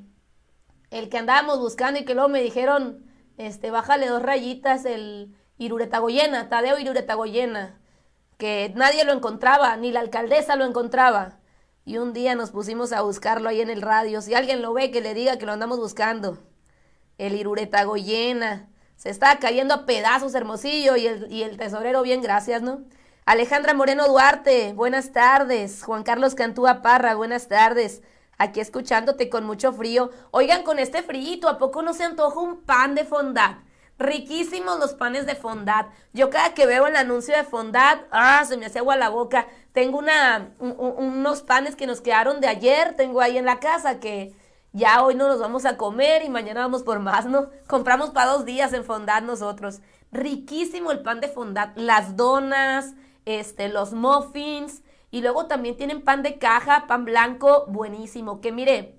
Speaker 2: el que andábamos buscando y que luego me dijeron, este, bájale dos rayitas, el Iruretagoyena, Tadeo Iruretagoyena, que nadie lo encontraba, ni la alcaldesa lo encontraba. Y un día nos pusimos a buscarlo ahí en el radio. Si alguien lo ve, que le diga que lo andamos buscando. El llena. Se está cayendo a pedazos, Hermosillo. Y el, tesorero, bien, gracias, ¿no? Alejandra Moreno Duarte, buenas tardes. Juan Carlos Cantúa Parra, buenas tardes. Aquí escuchándote con mucho frío. Oigan, con este frío, ¿a poco no se antoja un pan de fondant? Riquísimos los panes de Fondad. Yo cada que veo el anuncio de Fondad, ah, se me hace agua la boca. Tengo una, unos panes que nos quedaron de ayer, tengo ahí en la casa que ya hoy no los vamos a comer y mañana vamos por más, ¿no? Compramos para dos días en Fondad nosotros. Riquísimo el pan de Fondad, las donas, este, los muffins y luego también tienen pan de caja, pan blanco, buenísimo. Que mire,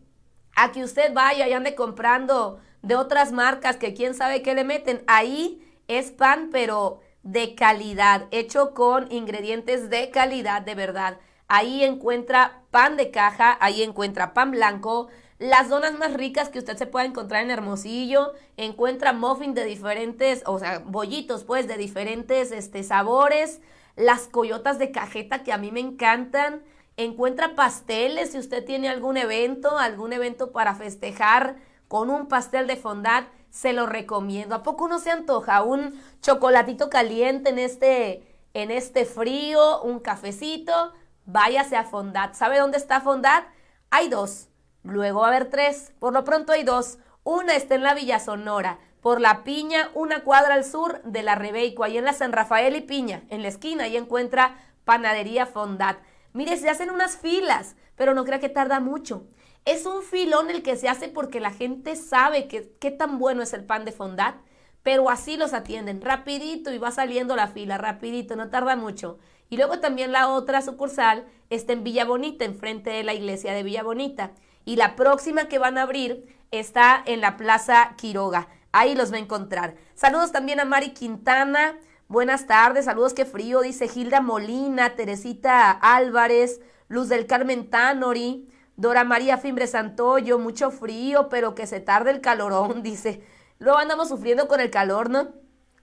Speaker 2: a que usted vaya y ande comprando de otras marcas que quién sabe qué le meten. Ahí es pan, pero de calidad, hecho con ingredientes de calidad de verdad. Ahí encuentra pan de caja, ahí encuentra pan blanco, las donas más ricas que usted se pueda encontrar en Hermosillo, encuentra muffin de diferentes, o sea, bollitos pues de diferentes este, sabores, las coyotas de cajeta que a mí me encantan, encuentra pasteles si usted tiene algún evento, algún evento para festejar, con un pastel de fondad se lo recomiendo. ¿A poco uno se antoja un chocolatito caliente en este, en este frío, un cafecito? Váyase a fondad ¿Sabe dónde está fondad Hay dos. Luego va a haber tres. Por lo pronto hay dos. Una está en la Villa Sonora, por la Piña, una cuadra al sur de la Rebeico, ahí en la San Rafael y Piña, en la esquina, ahí encuentra Panadería Fondat. Mire, se hacen unas filas, pero no crea que tarda mucho. Es un filón el que se hace porque la gente sabe que, qué tan bueno es el pan de fondad, pero así los atienden, rapidito y va saliendo la fila, rapidito, no tarda mucho. Y luego también la otra sucursal está en Villa Bonita, enfrente de la iglesia de Villa Bonita. Y la próxima que van a abrir está en la Plaza Quiroga. Ahí los va a encontrar. Saludos también a Mari Quintana. Buenas tardes, saludos, qué frío, dice Gilda Molina, Teresita Álvarez, Luz del Carmen Tanori, Dora María Fimbre Santoyo, mucho frío, pero que se tarde el calorón, dice. Luego andamos sufriendo con el calor, ¿no?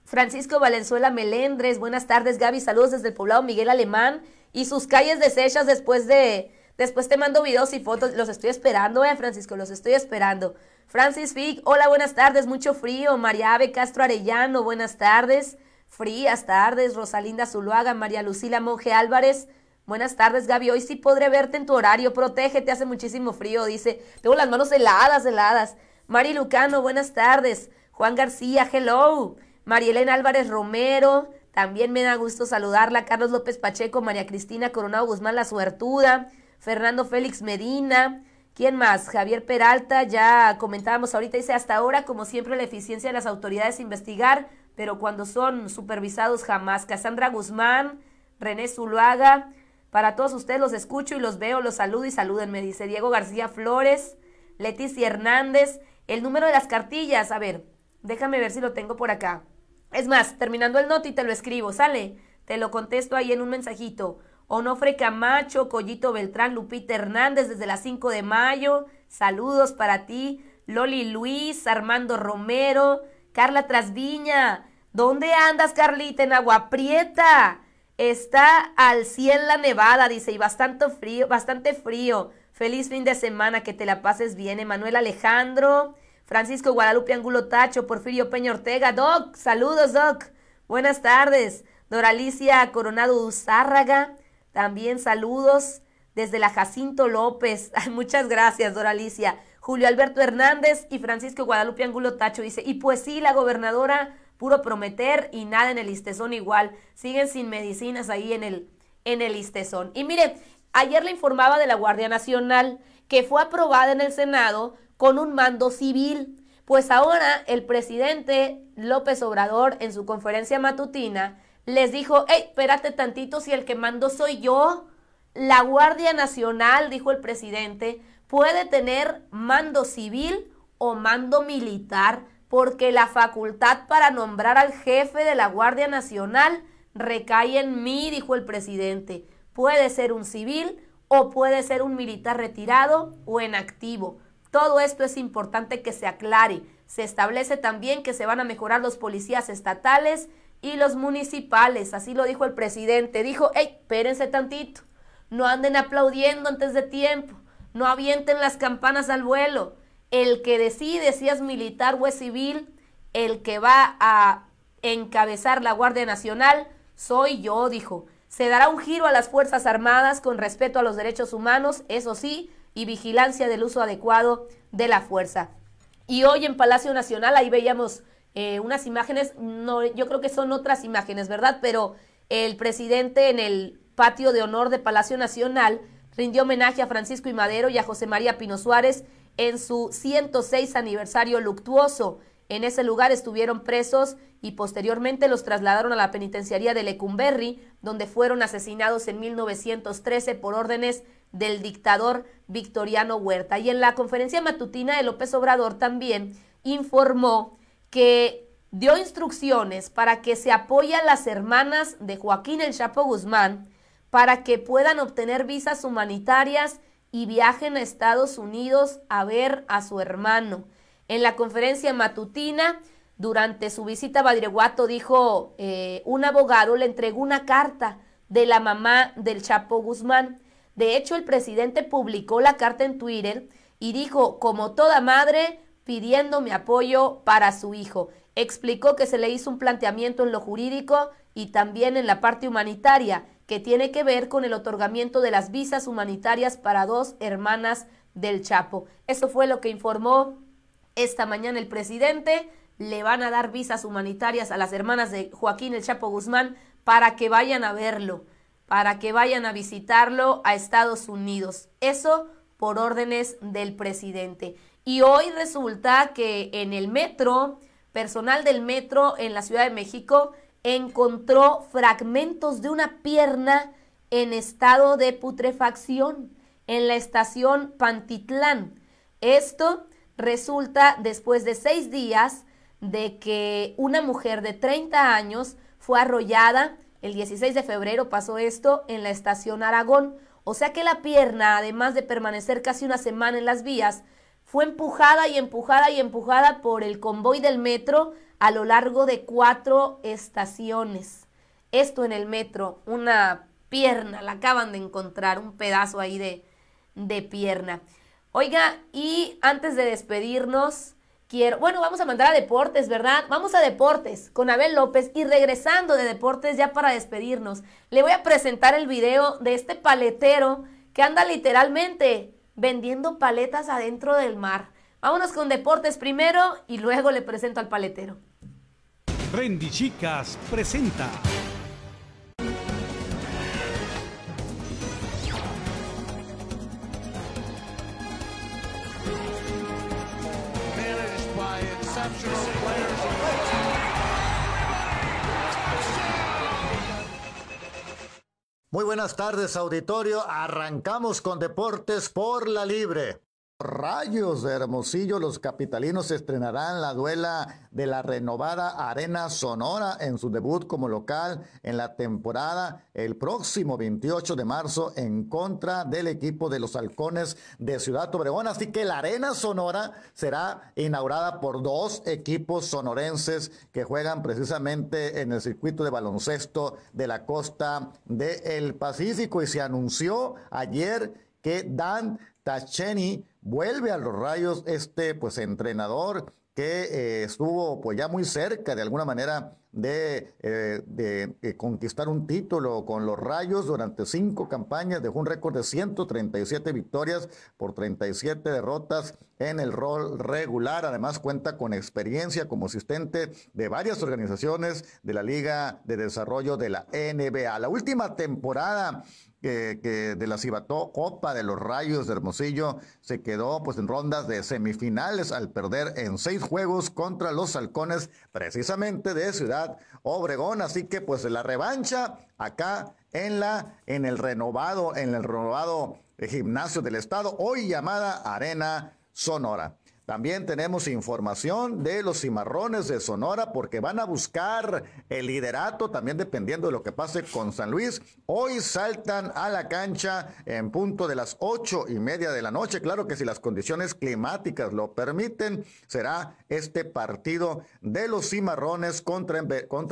Speaker 2: Francisco Valenzuela Melendres, buenas tardes, Gaby, saludos desde el poblado Miguel Alemán y sus calles deshechas después de... Después te mando videos y fotos, los estoy esperando, eh, Francisco, los estoy esperando. Francis Fick, hola, buenas tardes, mucho frío. María Ave Castro Arellano, buenas tardes. Frías tardes, Rosalinda Zuluaga, María Lucila Monje Álvarez, Buenas tardes, Gaby. Hoy sí podré verte en tu horario. Protégete, hace muchísimo frío, dice. Tengo las manos heladas, heladas. Mari Lucano, buenas tardes. Juan García, hello. Marielena Álvarez Romero, también me da gusto saludarla. Carlos López Pacheco, María Cristina Coronado Guzmán, la suertuda. Fernando Félix Medina. ¿Quién más? Javier Peralta, ya comentábamos ahorita, dice, hasta ahora, como siempre, la eficiencia de las autoridades investigar, pero cuando son supervisados jamás. Casandra Guzmán, René Zuluaga, para todos ustedes los escucho y los veo, los saludo y salúdenme, dice Diego García Flores, Leticia Hernández. El número de las cartillas, a ver, déjame ver si lo tengo por acá. Es más, terminando el noti te lo escribo, sale, te lo contesto ahí en un mensajito. Onofre Camacho, Collito Beltrán, Lupita Hernández desde las 5 de mayo, saludos para ti. Loli Luis, Armando Romero, Carla Trasviña. ¿Dónde andas, Carlita? En Agua Prieta. Está al cielo la nevada, dice, y bastante frío, bastante frío. Feliz fin de semana, que te la pases bien. Emanuel Alejandro, Francisco Guadalupe Angulo Tacho, Porfirio Peña Ortega. Doc, saludos, Doc. Buenas tardes. Doralicia Coronado Uzárraga, también saludos desde la Jacinto López. Muchas gracias, Doralicia. Julio Alberto Hernández y Francisco Guadalupe Angulo Tacho dice, y pues sí, la gobernadora puro prometer y nada en el Istezón igual. Siguen sin medicinas ahí en el, en el Istezón. Y mire, ayer le informaba de la Guardia Nacional que fue aprobada en el Senado con un mando civil. Pues ahora el presidente López Obrador en su conferencia matutina les dijo, hey, espérate tantito si el que mando soy yo. La Guardia Nacional, dijo el presidente, puede tener mando civil o mando militar porque la facultad para nombrar al jefe de la Guardia Nacional recae en mí, dijo el presidente. Puede ser un civil o puede ser un militar retirado o en activo. Todo esto es importante que se aclare. Se establece también que se van a mejorar los policías estatales y los municipales. Así lo dijo el presidente. Dijo, hey, espérense tantito. No anden aplaudiendo antes de tiempo. No avienten las campanas al vuelo el que decide si es militar o es civil, el que va a encabezar la Guardia Nacional, soy yo, dijo. Se dará un giro a las Fuerzas Armadas con respeto a los derechos humanos, eso sí, y vigilancia del uso adecuado de la fuerza. Y hoy en Palacio Nacional, ahí veíamos eh, unas imágenes, no, yo creo que son otras imágenes, ¿verdad? Pero el presidente en el patio de honor de Palacio Nacional rindió homenaje a Francisco y Madero y a José María Pino Suárez, en su 106 aniversario luctuoso. En ese lugar estuvieron presos y posteriormente los trasladaron a la penitenciaría de Lecumberri, donde fueron asesinados en 1913 por órdenes del dictador Victoriano Huerta. Y en la conferencia matutina de López Obrador también informó que dio instrucciones para que se apoyen las hermanas de Joaquín El Chapo Guzmán para que puedan obtener visas humanitarias y viajen a Estados Unidos a ver a su hermano. En la conferencia matutina, durante su visita a Badiraguato, dijo eh, un abogado, le entregó una carta de la mamá del Chapo Guzmán. De hecho, el presidente publicó la carta en Twitter y dijo, como toda madre, pidiendo mi apoyo para su hijo. Explicó que se le hizo un planteamiento en lo jurídico y también en la parte humanitaria que tiene que ver con el otorgamiento de las visas humanitarias para dos hermanas del Chapo. Eso fue lo que informó esta mañana el presidente. Le van a dar visas humanitarias a las hermanas de Joaquín el Chapo Guzmán para que vayan a verlo, para que vayan a visitarlo a Estados Unidos. Eso por órdenes del presidente. Y hoy resulta que en el metro, personal del metro en la Ciudad de México, encontró fragmentos de una pierna en estado de putrefacción en la estación Pantitlán. Esto resulta después de seis días de que una mujer de 30 años fue arrollada, el 16 de febrero pasó esto, en la estación Aragón. O sea que la pierna, además de permanecer casi una semana en las vías, fue empujada y empujada y empujada por el convoy del metro a lo largo de cuatro estaciones. Esto en el metro, una pierna, la acaban de encontrar, un pedazo ahí de, pierna. Oiga, y antes de despedirnos, quiero, bueno, vamos a mandar a deportes, ¿verdad? Vamos a deportes con Abel López y regresando de deportes ya para despedirnos, le voy a presentar el video de este paletero que anda literalmente vendiendo paletas adentro del mar. Vámonos con deportes primero y luego le presento al paletero.
Speaker 1: Rendi Chicas presenta.
Speaker 6: Muy buenas tardes, auditorio. Arrancamos con Deportes por la Libre. Rayos de Hermosillo, los capitalinos estrenarán la duela de la renovada Arena Sonora en su debut como local en la temporada el próximo 28 de marzo en contra del equipo de los halcones de Ciudad Obregón. Así que la Arena Sonora será inaugurada por dos equipos sonorenses que juegan precisamente en el circuito de baloncesto de la costa del Pacífico y se anunció ayer que Dan Tacheni vuelve a los rayos este pues entrenador que eh, estuvo pues ya muy cerca de alguna manera de, eh, eh, conquistar un título con los Rayos durante cinco campañas, dejó un récord de 137 victorias por 37 derrotas en el rol regular, además cuenta con experiencia como asistente de varias organizaciones de la Liga de Desarrollo de la NBA. La última temporada que, de la Cibató Copa de los Rayos de Hermosillo se quedó pues en rondas de semifinales al perder en seis juegos contra los halcones precisamente de Ciudad Obregón. Así que pues la revancha acá en la, en el renovado, en el renovado eh, gimnasio del estado, hoy llamada Arena Sonora. También tenemos información de los cimarrones de Sonora porque van a buscar el liderato también dependiendo de lo que pase con San Luis. Hoy saltan a la cancha en punto de las ocho y media de la noche. Claro que si las condiciones climáticas lo permiten, será este partido de los cimarrones contra,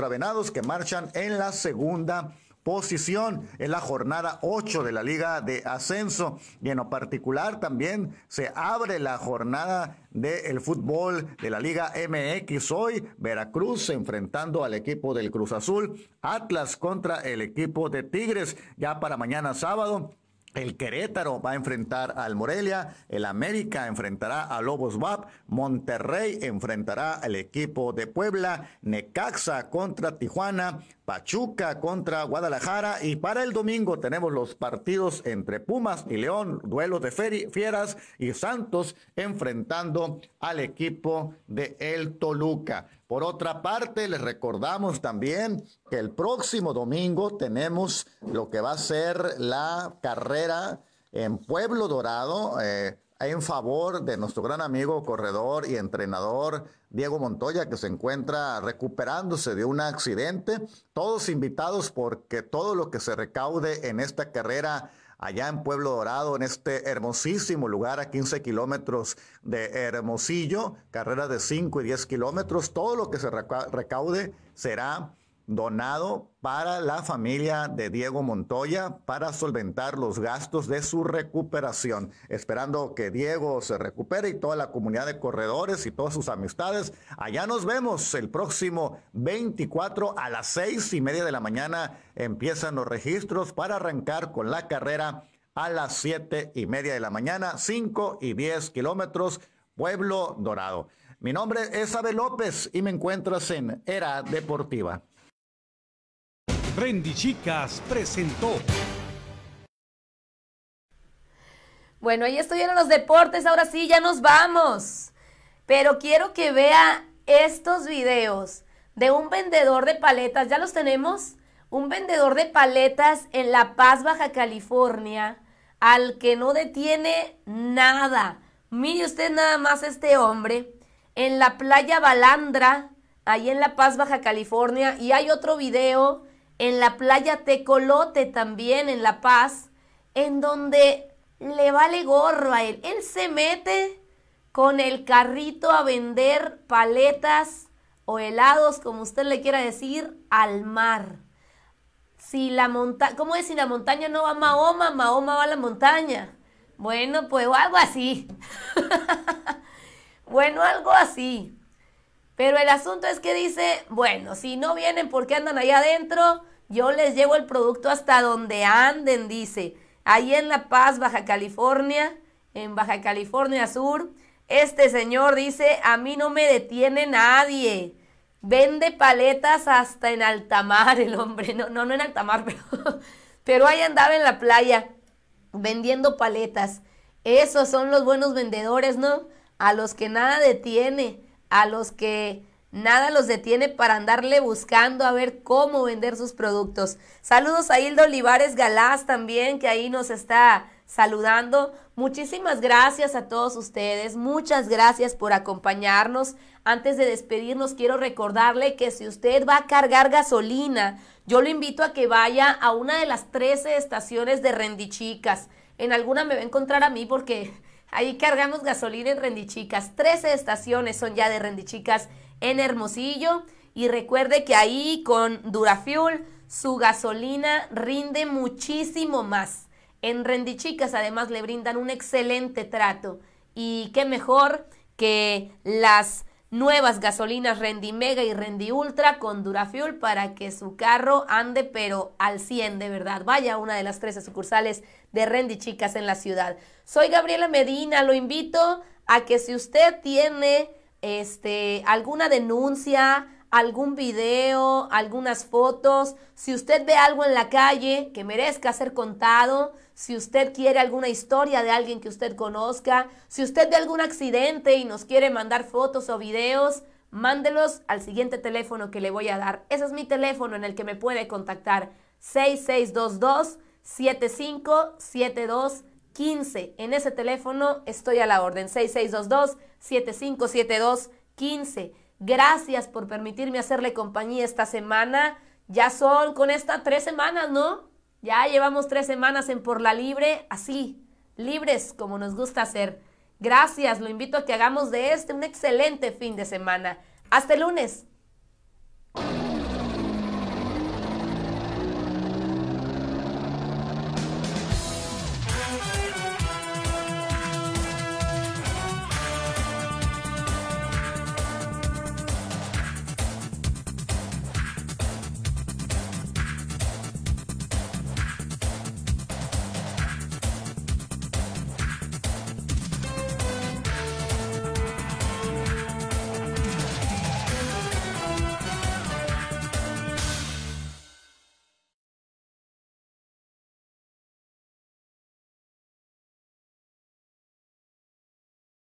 Speaker 6: Venados que marchan en la segunda posición en la jornada 8 de la Liga de Ascenso y en lo particular también se abre la jornada del fútbol de la Liga MX hoy, Veracruz enfrentando al equipo del Cruz Azul, Atlas contra el equipo de Tigres ya para mañana sábado. El Querétaro va a enfrentar al Morelia, el América enfrentará a Lobos WAP, Monterrey enfrentará al equipo de Puebla, Necaxa contra Tijuana, Pachuca contra Guadalajara y para el domingo tenemos los partidos entre Pumas y León, duelo de Fieras y Santos enfrentando al equipo de El Toluca. Por otra parte, les recordamos también que el próximo domingo tenemos lo que va a ser la carrera en Pueblo Dorado. Eh, en favor de nuestro gran amigo, corredor y entrenador Diego Montoya, que se encuentra recuperándose de un accidente. Todos invitados porque todo lo que se recaude en esta carrera allá en Pueblo Dorado, en este hermosísimo lugar a 15 kilómetros de Hermosillo, carrera de 5 y 10 kilómetros, todo lo que se recaude será donado para la familia de Diego Montoya para solventar los gastos de su recuperación, esperando que Diego se recupere y toda la comunidad de corredores y todas sus amistades. Allá nos vemos el próximo 24 a las seis y media de la mañana. Empiezan los registros para arrancar con la carrera a las siete y media de la mañana, 5 y 10 kilómetros, Pueblo Dorado. Mi nombre es Abel López y me encuentras en Era Deportiva.
Speaker 1: Randy Chicas presentó.
Speaker 2: Bueno, ahí estuvieron los deportes, ahora sí, ya nos vamos. Pero quiero que vea estos videos de un vendedor de paletas, ¿ya los tenemos? Un vendedor de paletas en La Paz, Baja California, al que no detiene nada. Mire usted nada más este hombre en la playa Balandra, ahí en La Paz, Baja California, y hay otro video en la playa Tecolote también, en La Paz, en donde le vale gorro a él. Él se mete con el carrito a vender paletas o helados, como usted le quiera decir, al mar. Si la monta, ¿cómo es? Si la montaña no va Mahoma, Mahoma va a la montaña. Bueno, pues algo así. bueno, algo así. Pero el asunto es que dice, bueno, si no vienen porque andan allá adentro, yo les llevo el producto hasta donde anden, dice. Ahí en La Paz, Baja California, en Baja California Sur, este señor dice, a mí no me detiene nadie. Vende paletas hasta en altamar el hombre. No, no, en altamar, pero, pero ahí andaba en la playa vendiendo paletas. Esos son los buenos vendedores, ¿no? A los que nada detiene a los que nada los detiene para andarle buscando a ver cómo vender sus productos. Saludos a Hilda Olivares Galás también, que ahí nos está saludando. Muchísimas gracias a todos ustedes, muchas gracias por acompañarnos. Antes de despedirnos, quiero recordarle que si usted va a cargar gasolina, yo lo invito a que vaya a una de las 13 estaciones de Rendichicas. En alguna me va a encontrar a mí porque Ahí cargamos gasolina en Rendichicas. 13 estaciones son ya de Rendichicas en Hermosillo. Y recuerde que ahí con Durafuel su gasolina rinde muchísimo más. En Rendichicas además le brindan un excelente trato. Y qué mejor que las nuevas gasolinas Rendi Mega y Rendi Ultra con Durafuel para que su carro ande pero al 100 de verdad. Vaya a una de las 13 sucursales de Rendy, Chicas en la ciudad. Soy Gabriela Medina, lo invito a que si usted tiene este, alguna denuncia, algún video, algunas fotos, si usted ve algo en la calle que merezca ser contado, si usted quiere alguna historia de alguien que usted conozca, si usted de algún accidente y nos quiere mandar fotos o videos, mándelos al siguiente teléfono que le voy a dar. Ese es mi teléfono en el que me puede contactar 6622 757215 En ese teléfono estoy a la orden 6622 757215 Gracias por permitirme hacerle compañía esta semana. Ya son con estas tres semanas, ¿no? Ya llevamos tres semanas en Por la Libre, así, libres como nos gusta hacer. Gracias, lo invito a que hagamos de este un excelente fin de semana. Hasta el lunes.